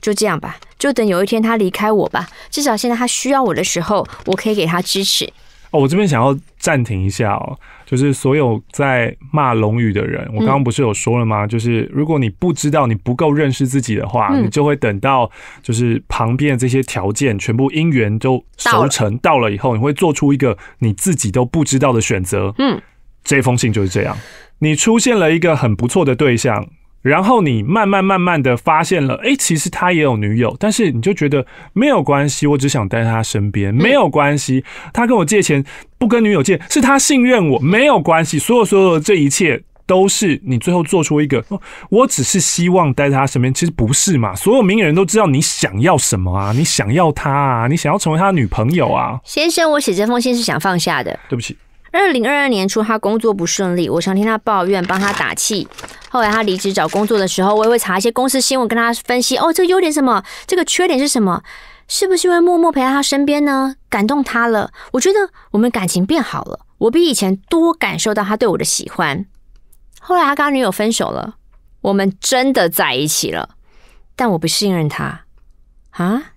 就这样吧，就等有一天他离开我吧。至少现在他需要我的时候，我可以给他支持。哦，我这边想要暂停一下哦，就是所有在骂龙宇的人，我刚刚不是有说了吗？就是如果你不知道，你不够认识自己的话，你就会等到就是旁边的这些条件全部因缘都熟成到了以后，你会做出一个你自己都不知道的选择。嗯，这封信就是这样。你出现了一个很不错的对象，然后你慢慢慢慢的发现了，哎，其实他也有女友，但是你就觉得没有关系，我只想待在他身边，没有关系，他跟我借钱不跟女友借，是他信任我，没有关系，所有所有的这一切都是你最后做出一个，我只是希望待在他身边，其实不是嘛？所有明眼人都知道你想要什么啊，你想要他啊，你想要成为他的女朋友啊。先生，我写这封信是想放下的，对不起。二零二二年初，他工作不顺利，我常听他抱怨，帮他打气。后来他离职找工作的时候，我也会查一些公司新闻，跟他分析哦，这个优点什么，这个缺点是什么，是不是因为默默陪在他身边呢，感动他了？我觉得我们感情变好了，我比以前多感受到他对我的喜欢。后来他跟他女友分手了，我们真的在一起了，但我不信任他，啊？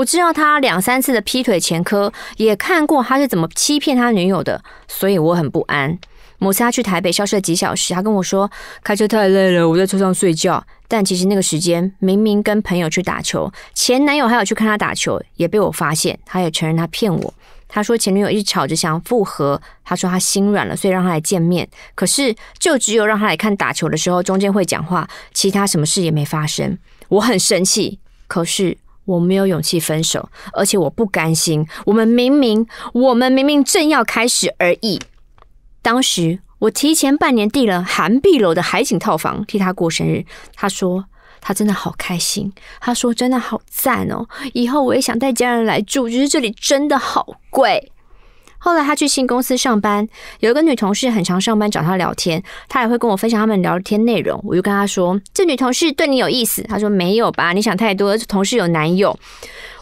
我知道他两三次的劈腿前科，也看过他是怎么欺骗他女友的，所以我很不安。某次他去台北消失了几小时，他跟我说开车太累了，我在车上睡觉。但其实那个时间明明跟朋友去打球，前男友还有去看他打球，也被我发现，他也承认他骗我。他说前女友一直吵着想复合，他说他心软了，所以让他来见面。可是就只有让他来看打球的时候中间会讲话，其他什么事也没发生。我很生气，可是。我没有勇气分手，而且我不甘心。我们明明，我们明明正要开始而已。当时我提前半年订了韩碧楼的海景套房，替他过生日。他说他真的好开心，他说真的好赞哦，以后我也想带家人来住，只是这里真的好贵。后来他去新公司上班，有一个女同事很常上班找他聊天，他也会跟我分享他们聊天内容。我就跟他说：“这女同事对你有意思。”他说：“没有吧，你想太多，同事有男友。”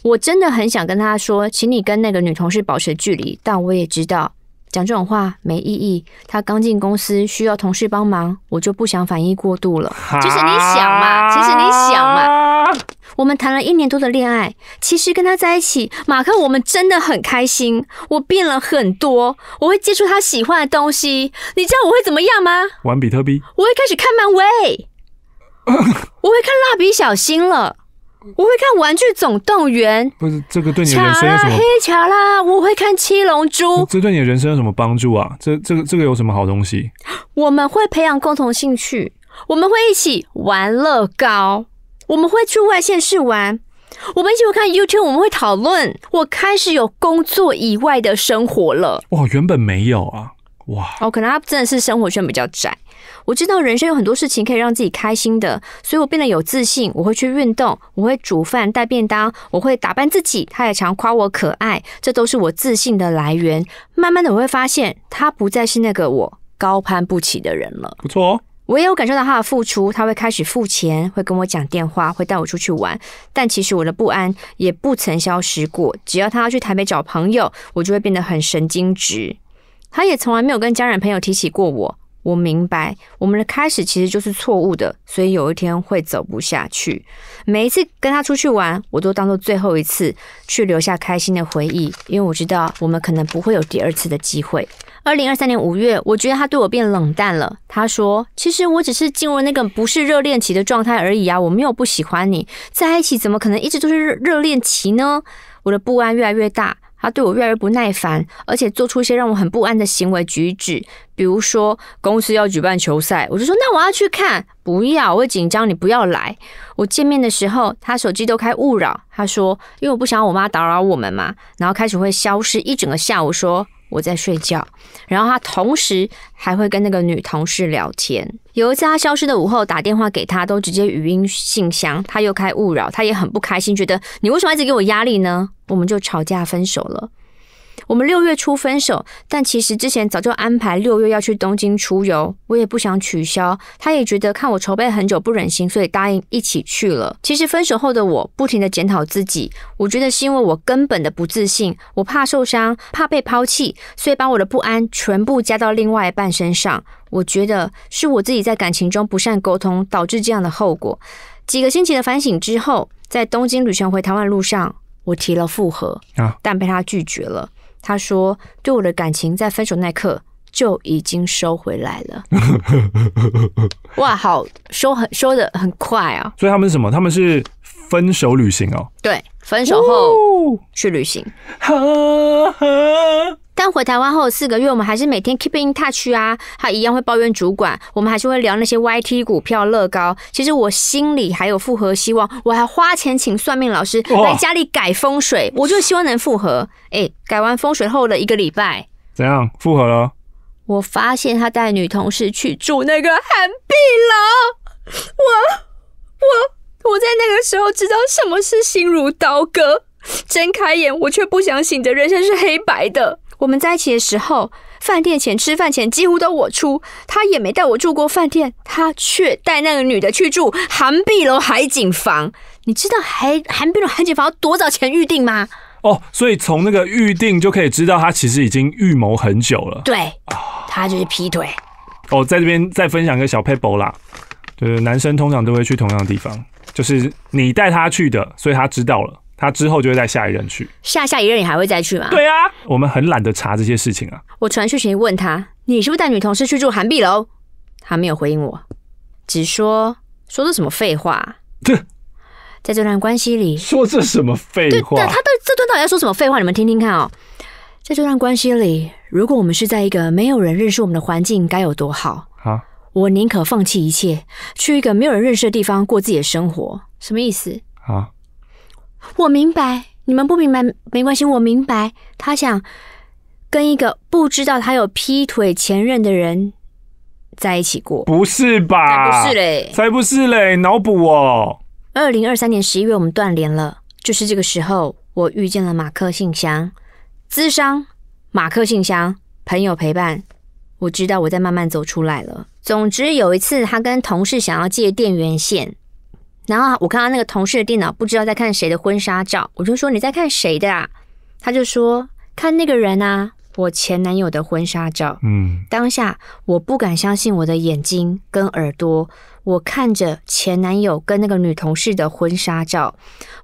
我真的很想跟他说：“请你跟那个女同事保持距离。”但我也知道讲这种话没意义。他刚进公司需要同事帮忙，我就不想反应过度了。就是你想嘛，其实你想嘛。我们谈了一年多的恋爱，其实跟他在一起，马克，我们真的很开心。我变了很多，我会接触他喜欢的东西。你知道我会怎么样吗？玩比特币？我会开始看漫威，我会看蜡笔小新了，我会看玩具总动员。不是这个对你人生有什么？黑查啦，我会看七龙珠。这对你的人生有什么帮助啊？这这个这个有什么好东西？我们会培养共同兴趣，我们会一起玩乐高。我们会去外县市玩，我们一起看 YouTube，我们会讨论。我开始有工作以外的生活了。哇，原本没有啊，哇。哦，可能他真的是生活圈比较窄。我知道人生有很多事情可以让自己开心的，所以我变得有自信。我会去运动，我会煮饭带便当，我会打扮自己。他也常夸我可爱，这都是我自信的来源。慢慢的，我会发现他不再是那个我高攀不起的人了。不错哦。我也有感受到他的付出，他会开始付钱，会跟我讲电话，会带我出去玩。但其实我的不安也不曾消失过。只要他要去台北找朋友，我就会变得很神经质。他也从来没有跟家人朋友提起过我。我明白，我们的开始其实就是错误的，所以有一天会走不下去。每一次跟他出去玩，我都当做最后一次去留下开心的回忆，因为我知道我们可能不会有第二次的机会。二零二三年五月，我觉得他对我变冷淡了。他说：“其实我只是进入那个不是热恋期的状态而已啊，我没有不喜欢你，在一起怎么可能一直都是热热恋期呢？”我的不安越来越大，他对我越来越不耐烦，而且做出一些让我很不安的行为举止。比如说，公司要举办球赛，我就说：“那我要去看。”不要，我会紧张，你不要来。我见面的时候，他手机都开勿扰。他说：“因为我不想我妈打扰我们嘛。”然后开始会消失一整个下午，说。我在睡觉，然后他同时还会跟那个女同事聊天。有一次他消失的午后打电话给他，都直接语音信箱，他又开勿扰，他也很不开心，觉得你为什么一直给我压力呢？我们就吵架分手了。我们六月初分手，但其实之前早就安排六月要去东京出游，我也不想取消。他也觉得看我筹备很久，不忍心，所以答应一起去了。其实分手后的我不停的检讨自己，我觉得是因为我根本的不自信，我怕受伤，怕被抛弃，所以把我的不安全部加到另外一半身上。我觉得是我自己在感情中不善沟通，导致这样的后果。几个星期的反省之后，在东京旅程回台湾路上，我提了复合啊，但被他拒绝了。他说：“对我的感情，在分手那一刻就已经收回来了。”哇，好收很收的很快啊！所以他们是什么？他们是分手旅行哦。对，分手后去旅行。但回台湾后四个月，我们还是每天 keep in touch 啊，他一样会抱怨主管，我们还是会聊那些 Y T 股票、乐高。其实我心里还有复合希望，我还花钱请算命老师在家里改风水，我就希望能复合。哎，改完风水后的一个礼拜，怎样复合了？我发现他带女同事去住那个韩碧楼，我、我、我在那个时候知道什么是心如刀割。睁开眼，我却不想醒着，人生是黑白的。我们在一起的时候，饭店钱、吃饭钱几乎都我出，他也没带我住过饭店，他却带那个女的去住韩碧楼海景房。你知道韩韩碧楼海景房要多少钱预定吗？哦，所以从那个预定就可以知道，他其实已经预谋很久了。对，他就是劈腿。哦，在这边再分享一个小 paper 啦，就是男生通常都会去同样的地方，就是你带他去的，所以他知道了。他之后就会带下一任去，下下一任你还会再去吗？对啊，我们很懒得查这些事情啊。我传讯息问他，你是不是带女同事去住韩碧楼？他没有回应我，只说说的什么废话。对，在这段关系里，说这什么废话？那他这这段到底在说什么废话？你们听听看哦，在这段关系里，如果我们是在一个没有人认识我们的环境，该有多好啊！我宁可放弃一切，去一个没有人认识的地方过自己的生活，什么意思啊？我明白，你们不明白没关系。我明白，他想跟一个不知道他有劈腿前任的人在一起过，不是吧？不是嘞，才不是嘞，脑补哦。二零二三年十一月，我们断联了，就是这个时候，我遇见了马克信箱。资商，马克信箱，朋友陪伴，我知道我在慢慢走出来了。总之，有一次他跟同事想要借电源线。然后我看到那个同事的电脑，不知道在看谁的婚纱照，我就说你在看谁的啊？他就说看那个人啊，我前男友的婚纱照。嗯，当下我不敢相信我的眼睛跟耳朵，我看着前男友跟那个女同事的婚纱照，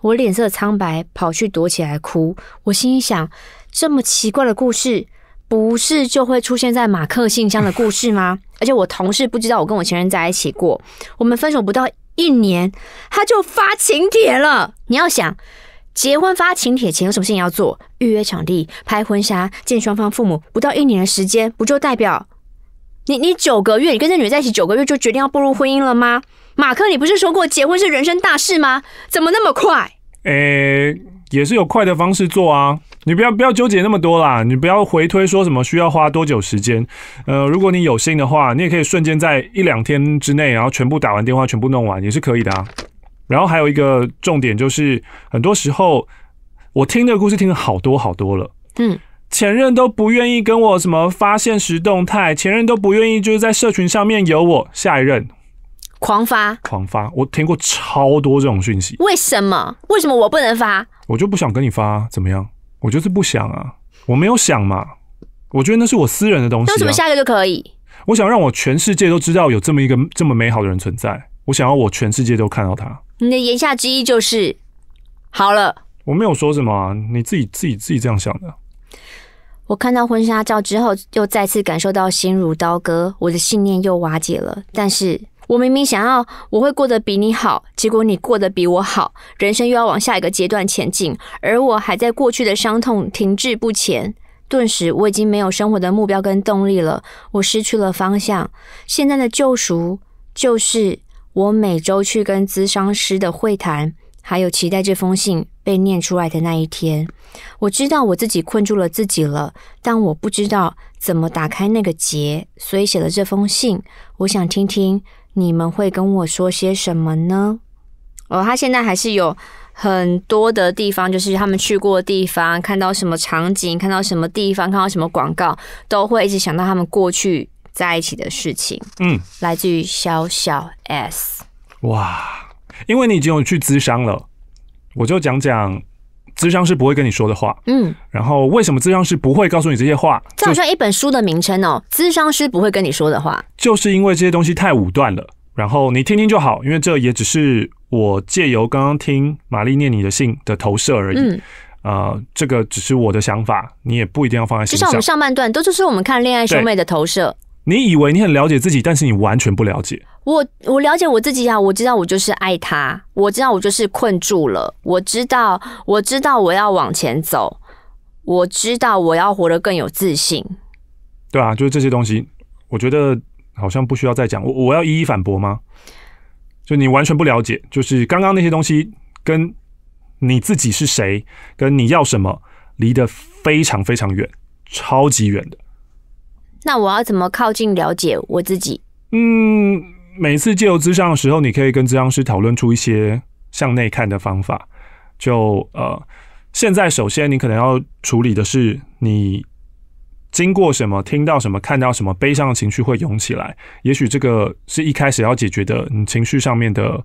我脸色苍白，跑去躲起来哭。我心里想，这么奇怪的故事，不是就会出现在马克信箱的故事吗？而且我同事不知道我跟我前任在一起过，我们分手不到。一年他就发请帖了。你要想，结婚发请帖前有什么事情要做？预约场地、拍婚纱、见双方父母，不到一年的时间，不就代表你你九个月，你跟这女在一起九个月就决定要步入婚姻了吗？马克，你不是说过结婚是人生大事吗？怎么那么快？诶。也是有快的方式做啊，你不要不要纠结那么多啦，你不要回推说什么需要花多久时间，呃，如果你有心的话，你也可以瞬间在一两天之内，然后全部打完电话，全部弄完也是可以的啊。然后还有一个重点就是，很多时候我听的故事听好多好多了，嗯，前任都不愿意跟我什么发现实动态，前任都不愿意就是在社群上面有我，下一任狂发狂发，我听过超多这种讯息，为什么为什么我不能发？我就不想跟你发怎么样？我就是不想啊，我没有想嘛。我觉得那是我私人的东西。那怎么下一个就可以。我想让我全世界都知道有这么一个这么美好的人存在。我想要我全世界都看到他。你的言下之意就是，好了，我没有说什么，啊，你自己自己自己这样想的。我看到婚纱照之后，又再次感受到心如刀割，我的信念又瓦解了。但是。我明明想要我会过得比你好，结果你过得比我好，人生又要往下一个阶段前进，而我还在过去的伤痛停滞不前。顿时，我已经没有生活的目标跟动力了，我失去了方向。现在的救赎就是我每周去跟咨商师的会谈，还有期待这封信被念出来的那一天。我知道我自己困住了自己了，但我不知道怎么打开那个结，所以写了这封信。我想听听。你们会跟我说些什么呢？哦，他现在还是有很多的地方，就是他们去过地方，看到什么场景，看到什么地方，看到什么广告，都会一直想到他们过去在一起的事情。嗯，来自于小小 S。哇，因为你已经有去咨商了，我就讲讲。咨商师不会跟你说的话，嗯，然后为什么咨商师不会告诉你这些话？这好像一本书的名称哦，咨商师不会跟你说的话，就是因为这些东西太武断了，然后你听听就好，因为这也只是我借由刚刚听玛丽念你的信的投射而已，啊，这个只是我的想法，你也不一定要放在心上。就像我们上半段都就是我们看恋爱兄妹的投射。你以为你很了解自己，但是你完全不了解。我我了解我自己啊，我知道我就是爱他，我知道我就是困住了，我知道我知道我要往前走，我知道我要活得更有自信。对啊，就是这些东西，我觉得好像不需要再讲。我我要一一反驳吗？就你完全不了解，就是刚刚那些东西跟你自己是谁，跟你要什么，离得非常非常远，超级远的。那我要怎么靠近了解我自己？嗯，每次借由咨商的时候，你可以跟咨商师讨论出一些向内看的方法。就呃，现在首先你可能要处理的是你经过什么、听到什么、看到什么，悲伤的情绪会涌起来。也许这个是一开始要解决的，你情绪上面的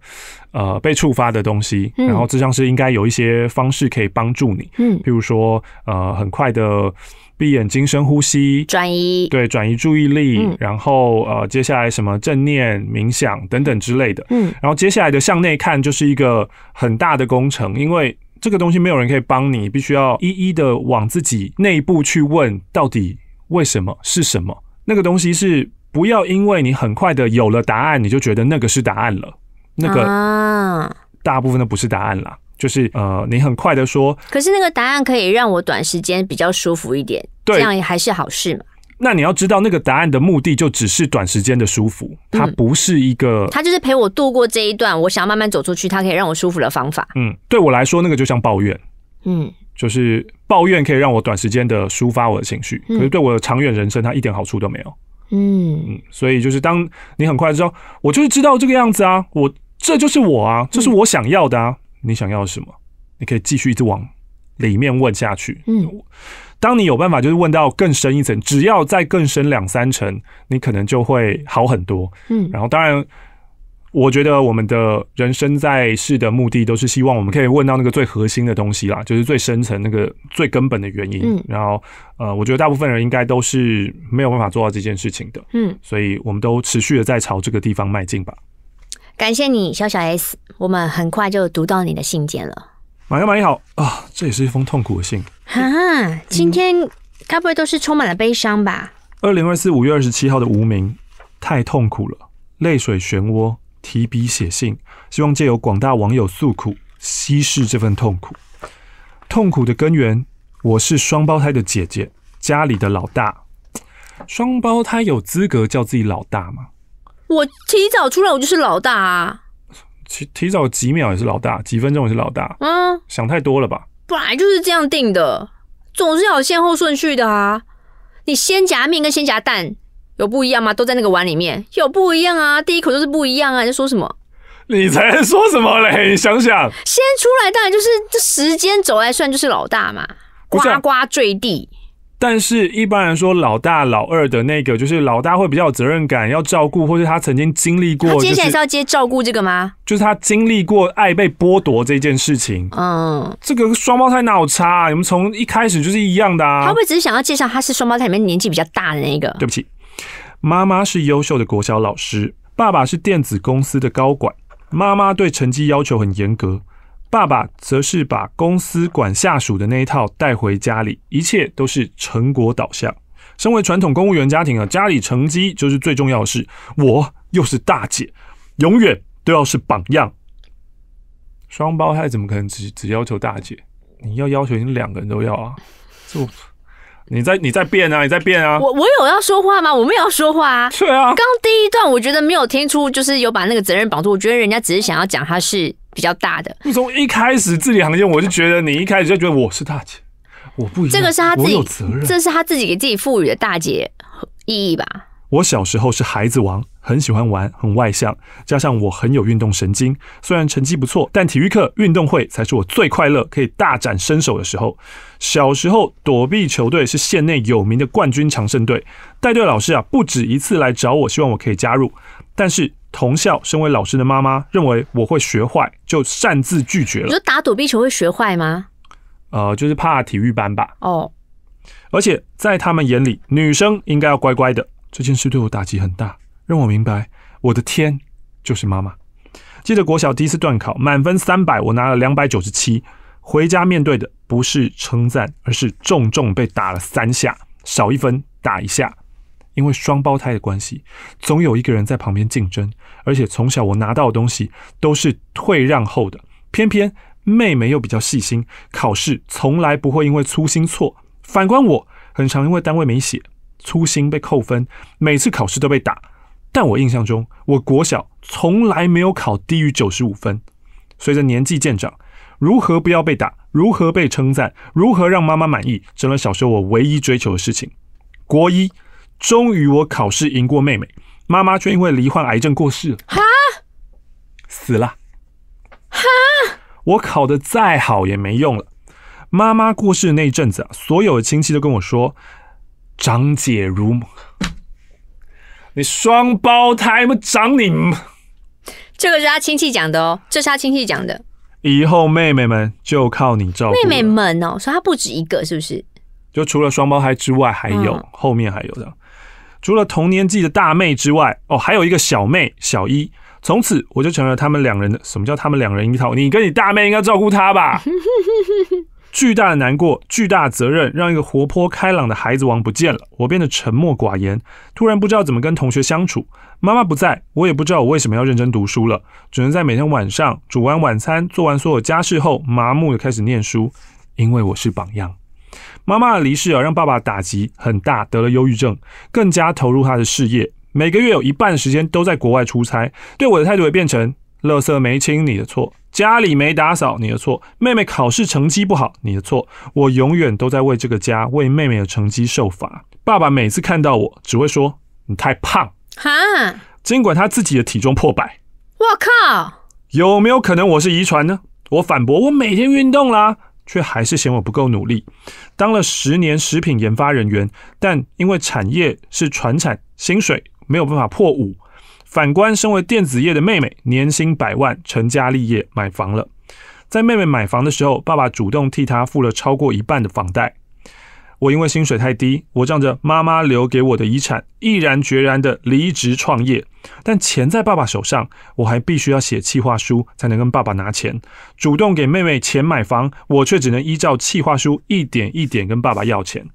呃被触发的东西。然后咨商师应该有一些方式可以帮助你，嗯，比如说呃，很快的。闭眼睛，深呼吸，转移对，转移注意力，然后呃，接下来什么正念、冥想等等之类的。嗯，然后接下来的向内看就是一个很大的工程，因为这个东西没有人可以帮你，必须要一一的往自己内部去问，到底为什么是什么那个东西是不要因为你很快的有了答案，你就觉得那个是答案了，那个大部分都不是答案了。就是呃，你很快的说，可是那个答案可以让我短时间比较舒服一点，这样也还是好事嘛。那你要知道，那个答案的目的就只是短时间的舒服，它不是一个，它就是陪我度过这一段，我想要慢慢走出去，它可以让我舒服的方法。嗯，对我来说，那个就像抱怨，嗯，就是抱怨可以让我短时间的抒发我的情绪，可是对我长远人生，它一点好处都没有。嗯嗯，所以就是当你很快知道，我就是知道这个样子啊，我这就是我啊，这是我想要的啊。你想要什么？你可以继续一直往里面问下去。嗯，当你有办法，就是问到更深一层，只要再更深两三层，你可能就会好很多。嗯，然后当然，我觉得我们的人生在世的目的，都是希望我们可以问到那个最核心的东西啦，就是最深层那个最根本的原因。然后，呃，我觉得大部分人应该都是没有办法做到这件事情的。嗯，所以我们都持续的在朝这个地方迈进吧。感谢你，小小 S，我们很快就读到你的信件了。马友马你好啊，这也是一封痛苦的信。哈哈，今天该不会都是充满了悲伤吧？二零二四五月二十七号的无名，太痛苦了，泪水漩涡，提笔写信，希望借由广大网友诉苦，稀释这份痛苦。痛苦的根源，我是双胞胎的姐姐，家里的老大。双胞胎有资格叫自己老大吗？我提早出来，我就是老大啊！提提早几秒也是老大，几分钟也是老大。嗯，想太多了吧？本来就是这样定的，总是有先后顺序的啊！你先夹面跟先夹蛋有不一样吗？都在那个碗里面有不一样啊！第一口就是不一样啊！在说什么？你才说什么嘞？你想想，先出来当然就是这时间轴来算就是老大嘛！呱呱坠地。但是一般来说，老大老二的那个就是老大会比较有责任感，要照顾，或是他曾经经历过。接下来是要接照顾这个吗？就是他经历过爱被剥夺这件事情。嗯，这个双胞胎脑差，你们从一开始就是一样的啊。他会只是想要介绍他是双胞胎里面年纪比较大的那个。对不起，妈妈是优秀的国小老师，爸爸是电子公司的高管。妈妈对成绩要求很严格。爸爸则是把公司管下属的那一套带回家里，一切都是成果导向。身为传统公务员家庭啊，家里成绩就是最重要的事。我又是大姐，永远都要是榜样。双胞胎怎么可能只只要求大姐？你要要求，你两个人都要啊！这，你在，你在变啊，你在变啊！我我有要说话吗？我没有要说话啊。是啊。刚第一段，我觉得没有听出，就是有把那个责任绑住。我觉得人家只是想要讲他是。比较大的。从一开始字里行间，我就觉得你一开始就觉得我是大姐，我不一样。这个是他自己，这是他自己给自己赋予的大姐意义吧。我小时候是孩子王，很喜欢玩，很外向，加上我很有运动神经，虽然成绩不错，但体育课、运动会才是我最快乐、可以大展身手的时候。小时候躲避球队是县内有名的冠军强盛队，带队老师啊不止一次来找我，希望我可以加入，但是。同校身为老师的妈妈认为我会学坏，就擅自拒绝了。你说打躲避球会学坏吗？呃，就是怕体育班吧。哦。而且在他们眼里，女生应该要乖乖的。这件事对我打击很大，让我明白，我的天就是妈妈。记得国小第一次段考，满分三百，我拿了两百九十七。回家面对的不是称赞，而是重重被打了三下，少一分打一下。因为双胞胎的关系，总有一个人在旁边竞争，而且从小我拿到的东西都是退让后的。偏偏妹妹又比较细心，考试从来不会因为粗心错。反观我，很常因为单位没写，粗心被扣分，每次考试都被打。但我印象中，我国小从来没有考低于九十五分。随着年纪渐长，如何不要被打，如何被称赞，如何让妈妈满意，成了小时候我唯一追求的事情。国一。终于我考试赢过妹妹，妈妈却因为罹患癌症过世了。哈，死了。哈，我考的再好也没用了。妈妈过世那一阵子，啊，所有的亲戚都跟我说：“长姐如母，你双胞胎吗？长你。”这个是他亲戚讲的哦，这是他亲戚讲的。以后妹妹们就靠你照顾。妹妹们哦，说他她不止一个，是不是？就除了双胞胎之外，还有后面还有的。除了同年纪的大妹之外，哦，还有一个小妹小一。从此我就成了他们两人的什么叫他们两人一套？你跟你大妹应该照顾她吧？巨大的难过，巨大的责任，让一个活泼开朗的孩子王不见了。我变得沉默寡言，突然不知道怎么跟同学相处。妈妈不在，我也不知道我为什么要认真读书了。只能在每天晚上煮完晚餐、做完所有家事后，麻木的开始念书，因为我是榜样。妈妈的离世啊，让爸爸打击很大，得了忧郁症，更加投入他的事业，每个月有一半时间都在国外出差，对我的态度也变成：垃圾没清你的错，家里没打扫你的错，妹妹考试成绩不好你的错。我永远都在为这个家，为妹妹的成绩受罚。爸爸每次看到我，只会说：你太胖哈，尽管他自己的体重破百。我靠！有没有可能我是遗传呢？我反驳：我每天运动啦。却还是嫌我不够努力，当了十年食品研发人员，但因为产业是传产，薪水没有办法破五。反观身为电子业的妹妹，年薪百万，成家立业，买房了。在妹妹买房的时候，爸爸主动替她付了超过一半的房贷。我因为薪水太低，我仗着妈妈留给我的遗产，毅然决然的离职创业。但钱在爸爸手上，我还必须要写企划书才能跟爸爸拿钱。主动给妹妹钱买房，我却只能依照企划书一点一点跟爸爸要钱。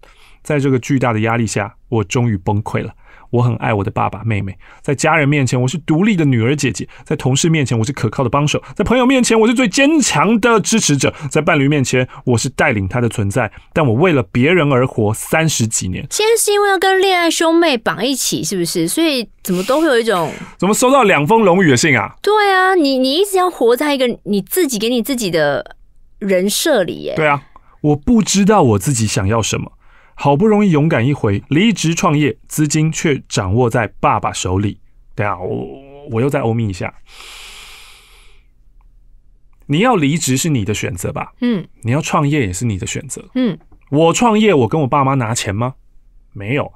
在这个巨大的压力下，我终于崩溃了。我很爱我的爸爸、妹妹。在家人面前，我是独立的女儿姐姐；在同事面前，我是可靠的帮手；在朋友面前，我是最坚强的支持者；在伴侣面前，我是带领他的存在。但我为了别人而活三十几年，现在是因为要跟恋爱兄妹绑一起，是不是？所以怎么都会有一种 怎么收到两封龙语的信啊？对啊，你你一直要活在一个你自己给你自己的人设里，耶。对啊，我不知道我自己想要什么。好不容易勇敢一回，离职创业，资金却掌握在爸爸手里。等下，我我又再欧米一下。你要离职是你的选择吧？嗯。你要创业也是你的选择。嗯。我创业，我跟我爸妈拿钱吗？没有。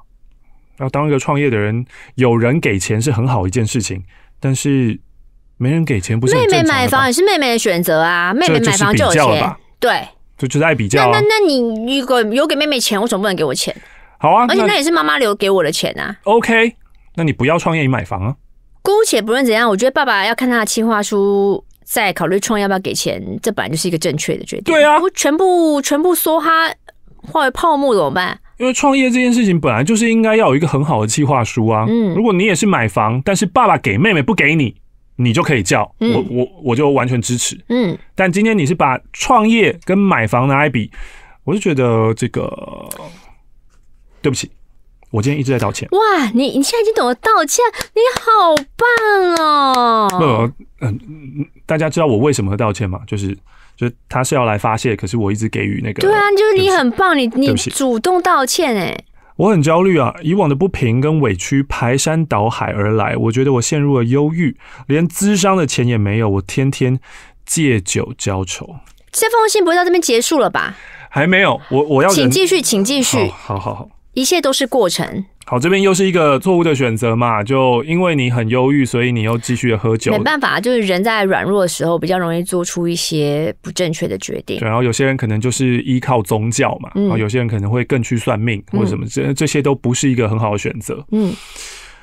要当一个创业的人，有人给钱是很好一件事情，但是没人给钱不是？妹妹买房也是妹妹的选择啊。妹妹买房就有钱。对。就就在比较。那那那你如果有给妹妹钱，我总不能给我钱。好啊，而且那也是妈妈留给我的钱啊。OK，那你不要创业，你买房啊。姑且不论怎样，我觉得爸爸要看他的计划书，再考虑创业要不要给钱。这本来就是一个正确的决定。对啊。我全部全部说，他化为泡沫怎么办？因为创业这件事情本来就是应该要有一个很好的计划书啊。嗯。如果你也是买房，但是爸爸给妹妹不给你。你就可以叫我，我我就完全支持。嗯，但今天你是把创业跟买房拿来比，我就觉得这个，对不起，我今天一直在道歉。哇，你你现在已经懂得道歉，你好棒哦！没嗯，大家知道我为什么道歉吗？就是，就他是要来发泄，可是我一直给予那个。对啊，就是你很棒，你你主动道歉哎。我很焦虑啊，以往的不平跟委屈排山倒海而来，我觉得我陷入了忧郁，连资商的钱也没有，我天天借酒浇愁。这封信不会到这边结束了吧？还没有，我我要请继续，请继续，好好好，一切都是过程。好，这边又是一个错误的选择嘛，就因为你很忧郁，所以你又继续的喝酒。没办法，就是人在软弱的时候比较容易做出一些不正确的决定。对，然后有些人可能就是依靠宗教嘛，啊，有些人可能会更去算命或者什么，这这些都不是一个很好的选择。嗯，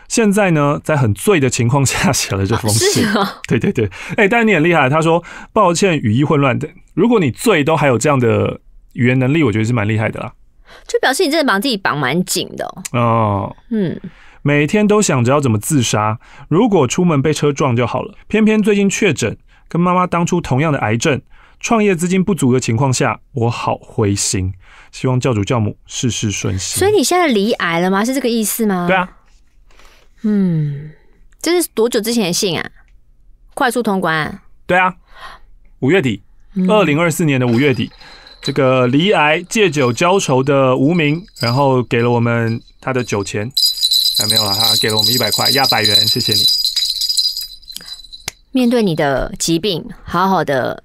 现在呢，在很醉的情况下 写了这封信，对对对，哎，但是你很厉害，他说抱歉，语义混乱的，如果你醉都还有这样的语言能力，我觉得是蛮厉害的啦。就表示你真的把自己绑蛮紧的哦。嗯，每天都想着要怎么自杀，如果出门被车撞就好了。偏偏最近确诊，跟妈妈当初同样的癌症。创业资金不足的情况下，我好灰心。希望教主教母事事顺心。所以你现在离癌了吗？是这个意思吗？对啊。嗯，这是多久之前的信啊？快速通关。对啊，五月底，二零二四年的五月底。这个罹癌借酒浇愁的无名，然后给了我们他的酒钱，啊没有了，他给了我们一百块，压百元，谢谢你。面对你的疾病，好好的，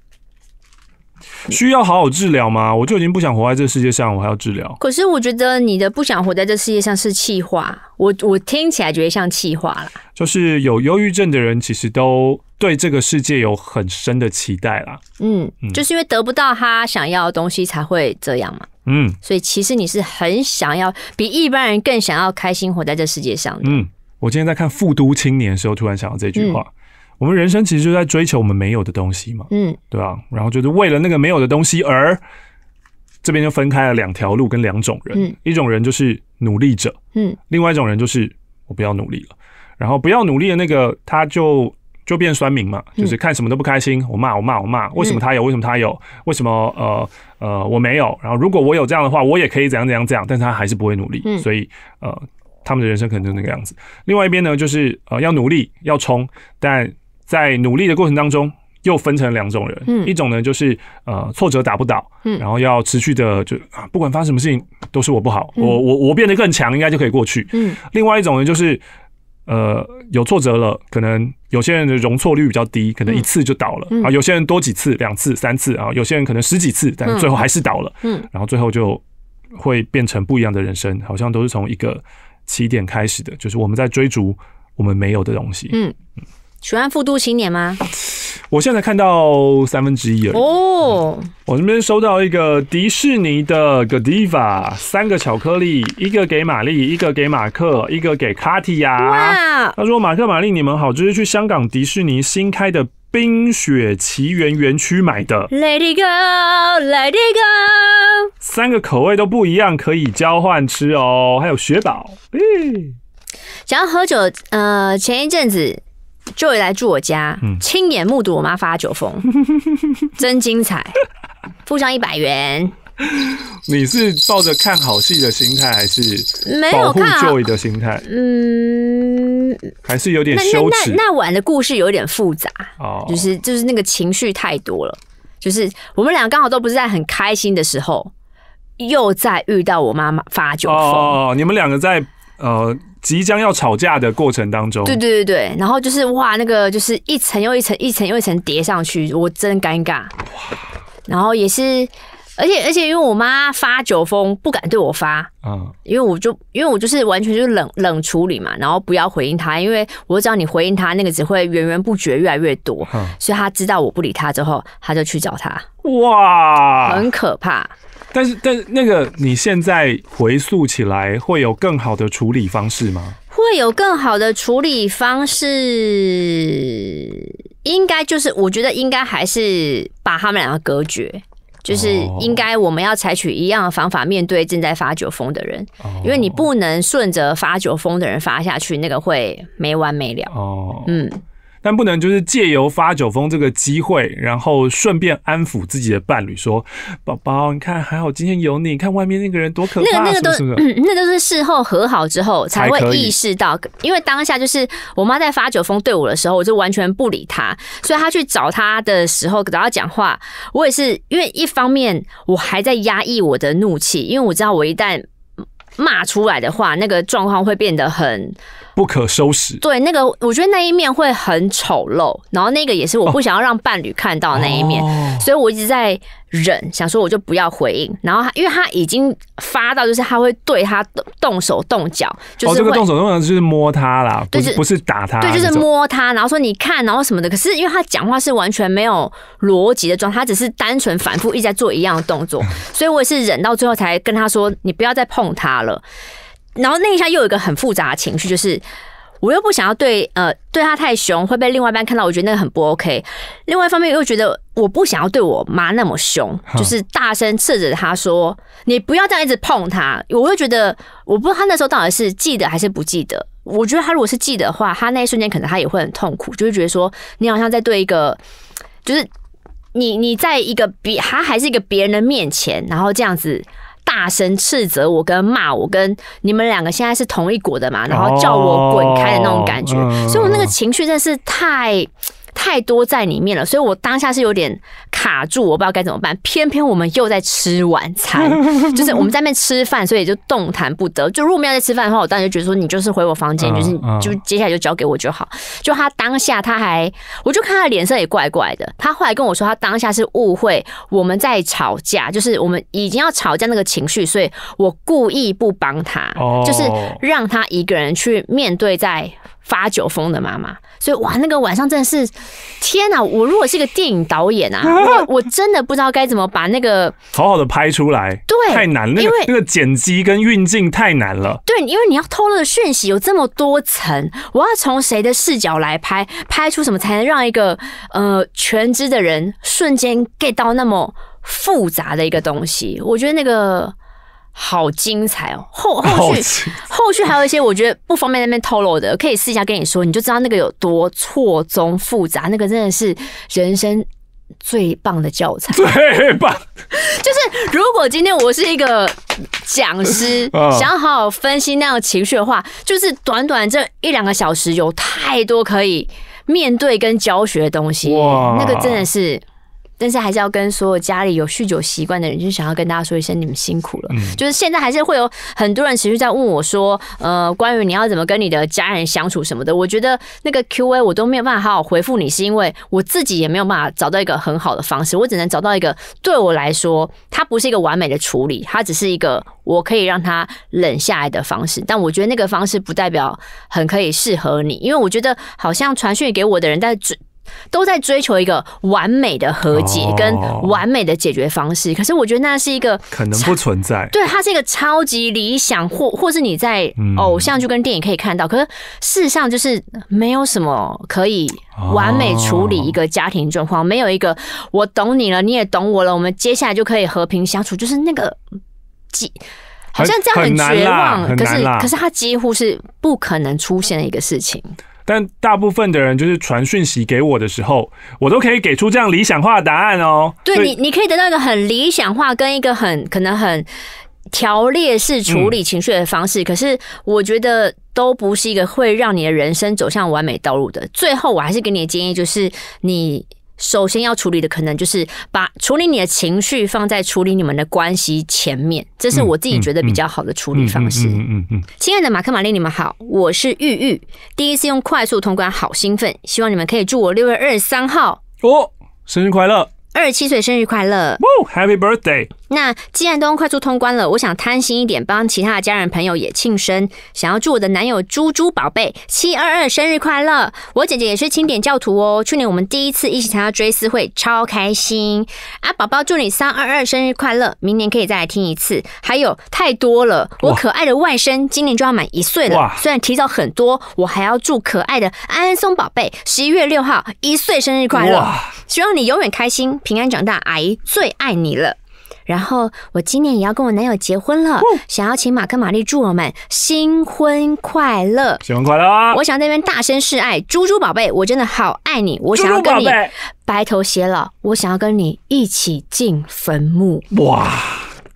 需要好好治疗吗？我就已经不想活在这世界上，我还要治疗。可是我觉得你的不想活在这世界上是气话，我我听起来觉得像气话了。就是有忧郁症的人，其实都。对这个世界有很深的期待啦，嗯，就是因为得不到他想要的东西才会这样嘛，嗯，所以其实你是很想要比一般人更想要开心活在这世界上，嗯，我今天在看《富都青年》的时候，突然想到这句话：，我们人生其实就在追求我们没有的东西嘛，嗯，对吧？然后就是为了那个没有的东西而这边就分开了两条路跟两种人，一种人就是努力者，嗯，另外一种人就是我不要努力了，然后不要努力的那个他就。就变酸民嘛，就是看什么都不开心，我骂我骂我骂，为什么他有，为什么他有，为什么呃呃我没有？然后如果我有这样的话，我也可以怎样怎样怎样，但是他还是不会努力，所以呃，他们的人生可能就那个样子。另外一边呢，就是呃要努力要冲，但在努力的过程当中，又分成两种人，一种呢就是呃挫折打不倒，然后要持续的就不管发生什么事情都是我不好，我我我变得更强，应该就可以过去。嗯，另外一种呢就是呃有挫折了，可能。有些人的容错率比较低，可能一次就倒了啊；有些人多几次，两次、三次啊；有些人可能十几次，但最后还是倒了。嗯，然后最后就会变成不一样的人生，好像都是从一个起点开始的，就是我们在追逐我们没有的东西。嗯，喜欢复读青年吗？我现在看到三分之一而已。哦，我这边收到一个迪士尼的 g d i v a 三个巧克力，一个给玛丽，一个给马克，一个给卡蒂亚。哇！他说马克、玛丽你们好，这是去香港迪士尼新开的冰雪奇缘园区买的。Let it go, let it go。三个口味都不一样，可以交换吃哦。还有雪宝。想要喝酒，呃，前一阵子。Joy 来住我家，亲眼目睹我妈发酒疯，真精彩。付上一百元。你是抱着看好戏的心态，还是没有看 Joy 的心态？嗯，还是有点羞耻。那晚的故事有点复杂，哦，就是就是那个情绪太多了，就是我们俩刚好都不是在很开心的时候，又在遇到我妈妈发酒疯。哦，你们两个在。呃，即将要吵架的过程当中，对对对对，然后就是哇，那个就是一层又一层，一层又一层叠上去，我真尴尬。然后也是，而且而且，因为我妈发酒疯，不敢对我发，嗯，因为我就因为我就是完全就是冷冷处理嘛，然后不要回应她，因为我知道你回应她那个只会源源不绝越来越多，所以她知道我不理她之后，她就去找她，哇，很可怕。但是，但那个你现在回溯起来会有更好的处理方式吗？会有更好的处理方式，应该就是我觉得应该还是把他们两个隔绝，就是应该我们要采取一样的方法面对正在发酒疯的人，因为你不能顺着发酒疯的人发下去，那个会没完没了。哦，嗯。但不能就是借由发酒疯这个机会，然后顺便安抚自己的伴侣，说：“宝宝，你看还好，今天有你，看外面那个人多可怕。”那个、那个都，那都是事后和好之后才会意识到，因为当下就是我妈在发酒疯对我的时候，我就完全不理她，所以她去找她的时候找她讲话，我也是因为一方面我还在压抑我的怒气，因为我知道我一旦。骂出来的话，那个状况会变得很不可收拾。对，那个我觉得那一面会很丑陋，然后那个也是我不想要让伴侣看到那一面，所以我一直在。忍，想说我就不要回应，然后他，因为他已经发到，就是他会对他动手动脚，就是动手动脚就是摸他啦，不是不是打他，对，就是摸他，然后说你看，然后什么的。可是因为他讲话是完全没有逻辑的状态，他只是单纯反复一直在做一样的动作，所以我也是忍到最后才跟他说，你不要再碰他了。然后那一下又有一个很复杂的情绪，就是。我又不想要对呃对他太凶，会被另外一半看到，我觉得那个很不 OK。另外一方面又觉得我不想要对我妈那么凶，就是大声斥责他说：“你不要这样一直碰他。”我会觉得，我不知道他那时候到底是记得还是不记得。我觉得他如果是记得的话，他那一瞬间可能他也会很痛苦，就会觉得说：“你好像在对一个，就是你你在一个别，他还是一个别人的面前，然后这样子。”大声斥责我，跟骂我，跟你们两个现在是同一国的嘛，然后叫我滚开的那种感觉，所以我那个情绪真是太。太多在里面了，所以我当下是有点卡住，我不知道该怎么办。偏偏我们又在吃晚餐，就是我们在那边吃饭，所以就动弹不得。就如果我们要在吃饭的话，我当时就觉得说你就是回我房间，就是就接下来就交给我就好。就他当下他还，我就看他脸色也怪怪的。他后来跟我说，他当下是误会我们在吵架，就是我们已经要吵架那个情绪，所以我故意不帮他，就是让他一个人去面对在。发酒疯的妈妈，所以哇，那个晚上真的是天呐！我如果是一个电影导演啊，我真的不知道该怎么把那个好好的拍出来。对，太难了，因为那个剪辑跟运镜太难了。对，因为你要偷的讯息有这么多层，我要从谁的视角来拍，拍出什么才能让一个呃全知的人瞬间 get 到那么复杂的一个东西？我觉得那个。好精彩哦！后 后续后续还有一些我觉得不方便那边透露的，可以试一下跟你说，你就知道那个有多错综复杂。那个真的是人生最棒的教材，最棒！就是如果今天我是一个讲师，想好好分析那样情绪的话，就是短短这一两个小时，有太多可以面对跟教学的东西。哇，那个真的是。但是还是要跟所有家里有酗酒习惯的人，就想要跟大家说一声，你们辛苦了。就是现在还是会有很多人持续在问我说，呃，关于你要怎么跟你的家人相处什么的。我觉得那个 Q A 我都没有办法好好回复你，是因为我自己也没有办法找到一个很好的方式。我只能找到一个对我来说，它不是一个完美的处理，它只是一个我可以让它冷下来的方式。但我觉得那个方式不代表很可以适合你，因为我觉得好像传讯给我的人在都在追求一个完美的和解跟完美的解决方式，可是我觉得那是一个可能不存在。对，它是一个超级理想，或或是你在偶像就跟电影可以看到，可是事实上就是没有什么可以完美处理一个家庭状况，没有一个我懂你了，你也懂我了，我们接下来就可以和平相处，就是那个几好像这样很绝望，可是可是它几乎是不可能出现的一个事情。但大部分的人就是传讯息给我的时候，我都可以给出这样理想化的答案哦。对你，你可以得到一个很理想化跟一个很可能很条列式处理情绪的方式，可是我觉得都不是一个会让你的人生走向完美道路的。最后，我还是给你的建议就是你。首先要处理的，可能就是把处理你的情绪放在处理你们的关系前面，这是我自己觉得比较好的处理方式。嗯嗯嗯。亲爱的马克、玛丽，你们好，我是玉玉，第一次用快速通关，好兴奋，希望你们可以祝我六月二十三号哦，生日快乐。二十七岁生日快乐！Happy birthday！那既然都快速通关了，我想贪心一点，帮其他的家人朋友也庆生。想要祝我的男友猪猪宝贝七二二生日快乐。我姐姐也是清点教徒哦，去年我们第一次一起参加追思会，超开心啊！宝宝祝你三二二生日快乐，明年可以再来听一次。还有太多了，我可爱的外甥今年就要满一岁了，虽然提早很多，我还要祝可爱的安安松宝贝十一月六号一岁生日快乐，希望你永远开心。平安长大，阿姨最爱你了。然后我今年也要跟我男友结婚了，想要请马克、玛丽祝我们新婚快乐。新婚快乐！我想要那边大声示爱，猪猪宝贝，我真的好爱你。我想要跟你白头偕老。我想要跟你一起进坟墓。哇！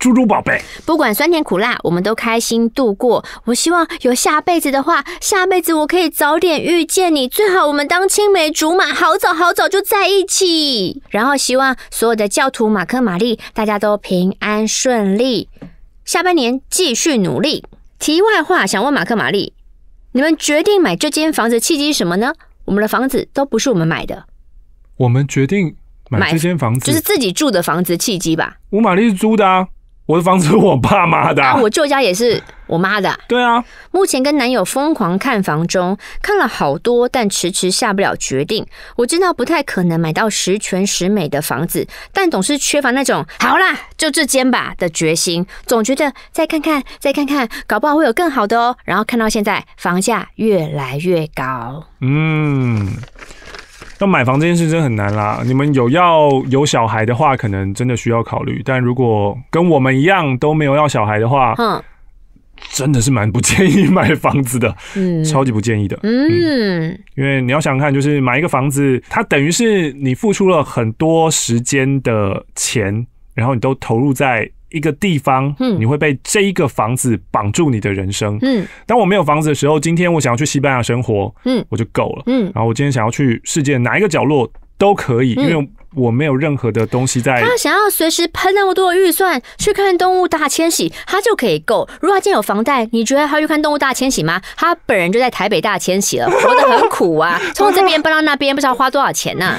猪猪宝贝，不管酸甜苦辣，我们都开心度过。我希望有下辈子的话，下辈子我可以早点遇见你，最好我们当青梅竹马，好早好早就在一起。然后希望所有的教徒马克、玛丽，大家都平安顺利，下半年继续努力。题外话，想问马克、玛丽，你们决定买这间房子契机是什么呢？我们的房子都不是我们买的，我们决定买这间房子就是自己住的房子契机吧？我玛丽是租的啊。我的房子是我爸妈的，我舅家也是我妈的。对啊，目前跟男友疯狂看房中，看了好多，但迟迟下不了决定。我知道不太可能买到十全十美的房子，但总是缺乏那种“好啦，就这间吧”的决心，总觉得再看看、再看看，搞不好会有更好的哦。然后看到现在房价越来越高，嗯。买房这件事真很难啦！你们有要有小孩的话，可能真的需要考虑；但如果跟我们一样都没有要小孩的话，嗯，真的是蛮不建议买房子的，嗯，超级不建议的，嗯，因为你要想看，就是买一个房子，它等于是你付出了很多时间的钱，然后你都投入在。一个地方，你会被这一个房子绑住你的人生。嗯，当我没有房子的时候，今天我想要去西班牙生活，嗯，我就够了。嗯，然后我今天想要去世界哪一个角落都可以，因为我没有任何的东西在。他想要随时喷那么多的预算去看动物大迁徙，他就可以够。如果他今天有房贷，你觉得他去看动物大迁徙吗？他本人就在台北大迁徙了，活得很苦啊！从这边搬到那边，不知道花多少钱呢？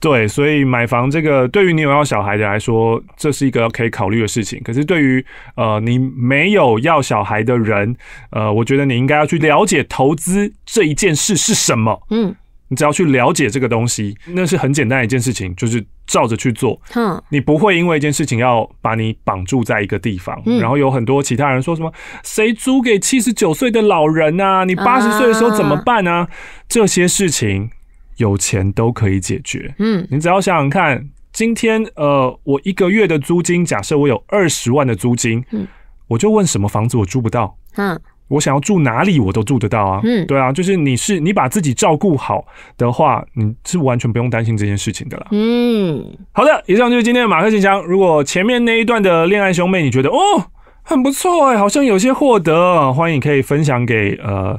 对，所以买房这个对于你有要小孩的来说，这是一个可以考虑的事情。可是对于呃你没有要小孩的人，呃，我觉得你应该要去了解投资这一件事是什么。嗯，你只要去了解这个东西，那是很简单一件事情，就是照着去做。嗯，你不会因为一件事情要把你绑住在一个地方，然后有很多其他人说什么“谁租给七十九岁的老人啊？你八十岁的时候怎么办啊？”这些事情。有钱都可以解决，嗯，你只要想想看，今天呃，我一个月的租金，假设我有二十万的租金，嗯，我就问什么房子我租不到，嗯，我想要住哪里我都住得到啊，嗯，对啊，就是你是你把自己照顾好的话，你是完全不用担心这件事情的啦，嗯，好的，以上就是今天的马克信箱。如果前面那一段的恋爱兄妹你觉得哦很不错哎，好像有些获得，欢迎可以分享给呃，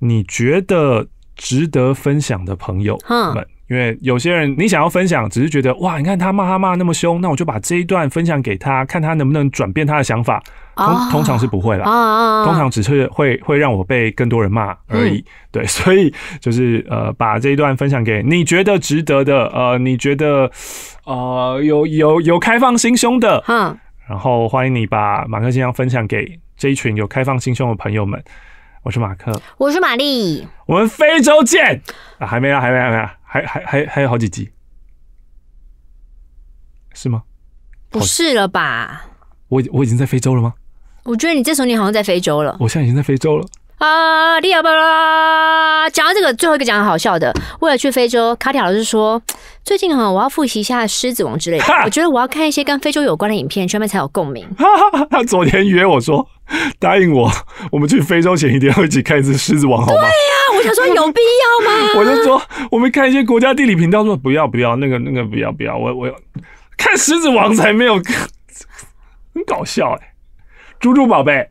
你觉得。值得分享的朋友们，因为有些人你想要分享，只是觉得哇，你看他骂他骂那么凶，那我就把这一段分享给他，看他能不能转变他的想法。通通常是不会啦，通常只是会会让我被更多人骂而已。对，所以就是呃，把这一段分享给你觉得值得的，呃，你觉得呃有有有开放心胸的，嗯，然后欢迎你把马克即将分享给这一群有开放心胸的朋友们。我是马克，我是玛丽，我们非洲见啊！还没啊，还没啊，没啊，还还还还有好几集，是吗？不是了吧？我已我已经在非洲了吗？我觉得你这时候你好像在非洲了。我现在已经在非洲了。啊！利亚巴拉，讲到这个，最后一个讲好笑的。为了去非洲，卡迪老师说，最近哈，我要复习一下《狮子王》之类的。我觉得我要看一些跟非洲有关的影片，下面才有共鸣。他昨天约我说，答应我，我们去非洲前一定要一起看一次《狮子王》，好吗？对呀，我想说有必要吗？我就说我们看一些国家地理频道，说不要不要，那个那个不要不要，我我看《狮子王》才没有很搞笑哎，猪猪宝贝。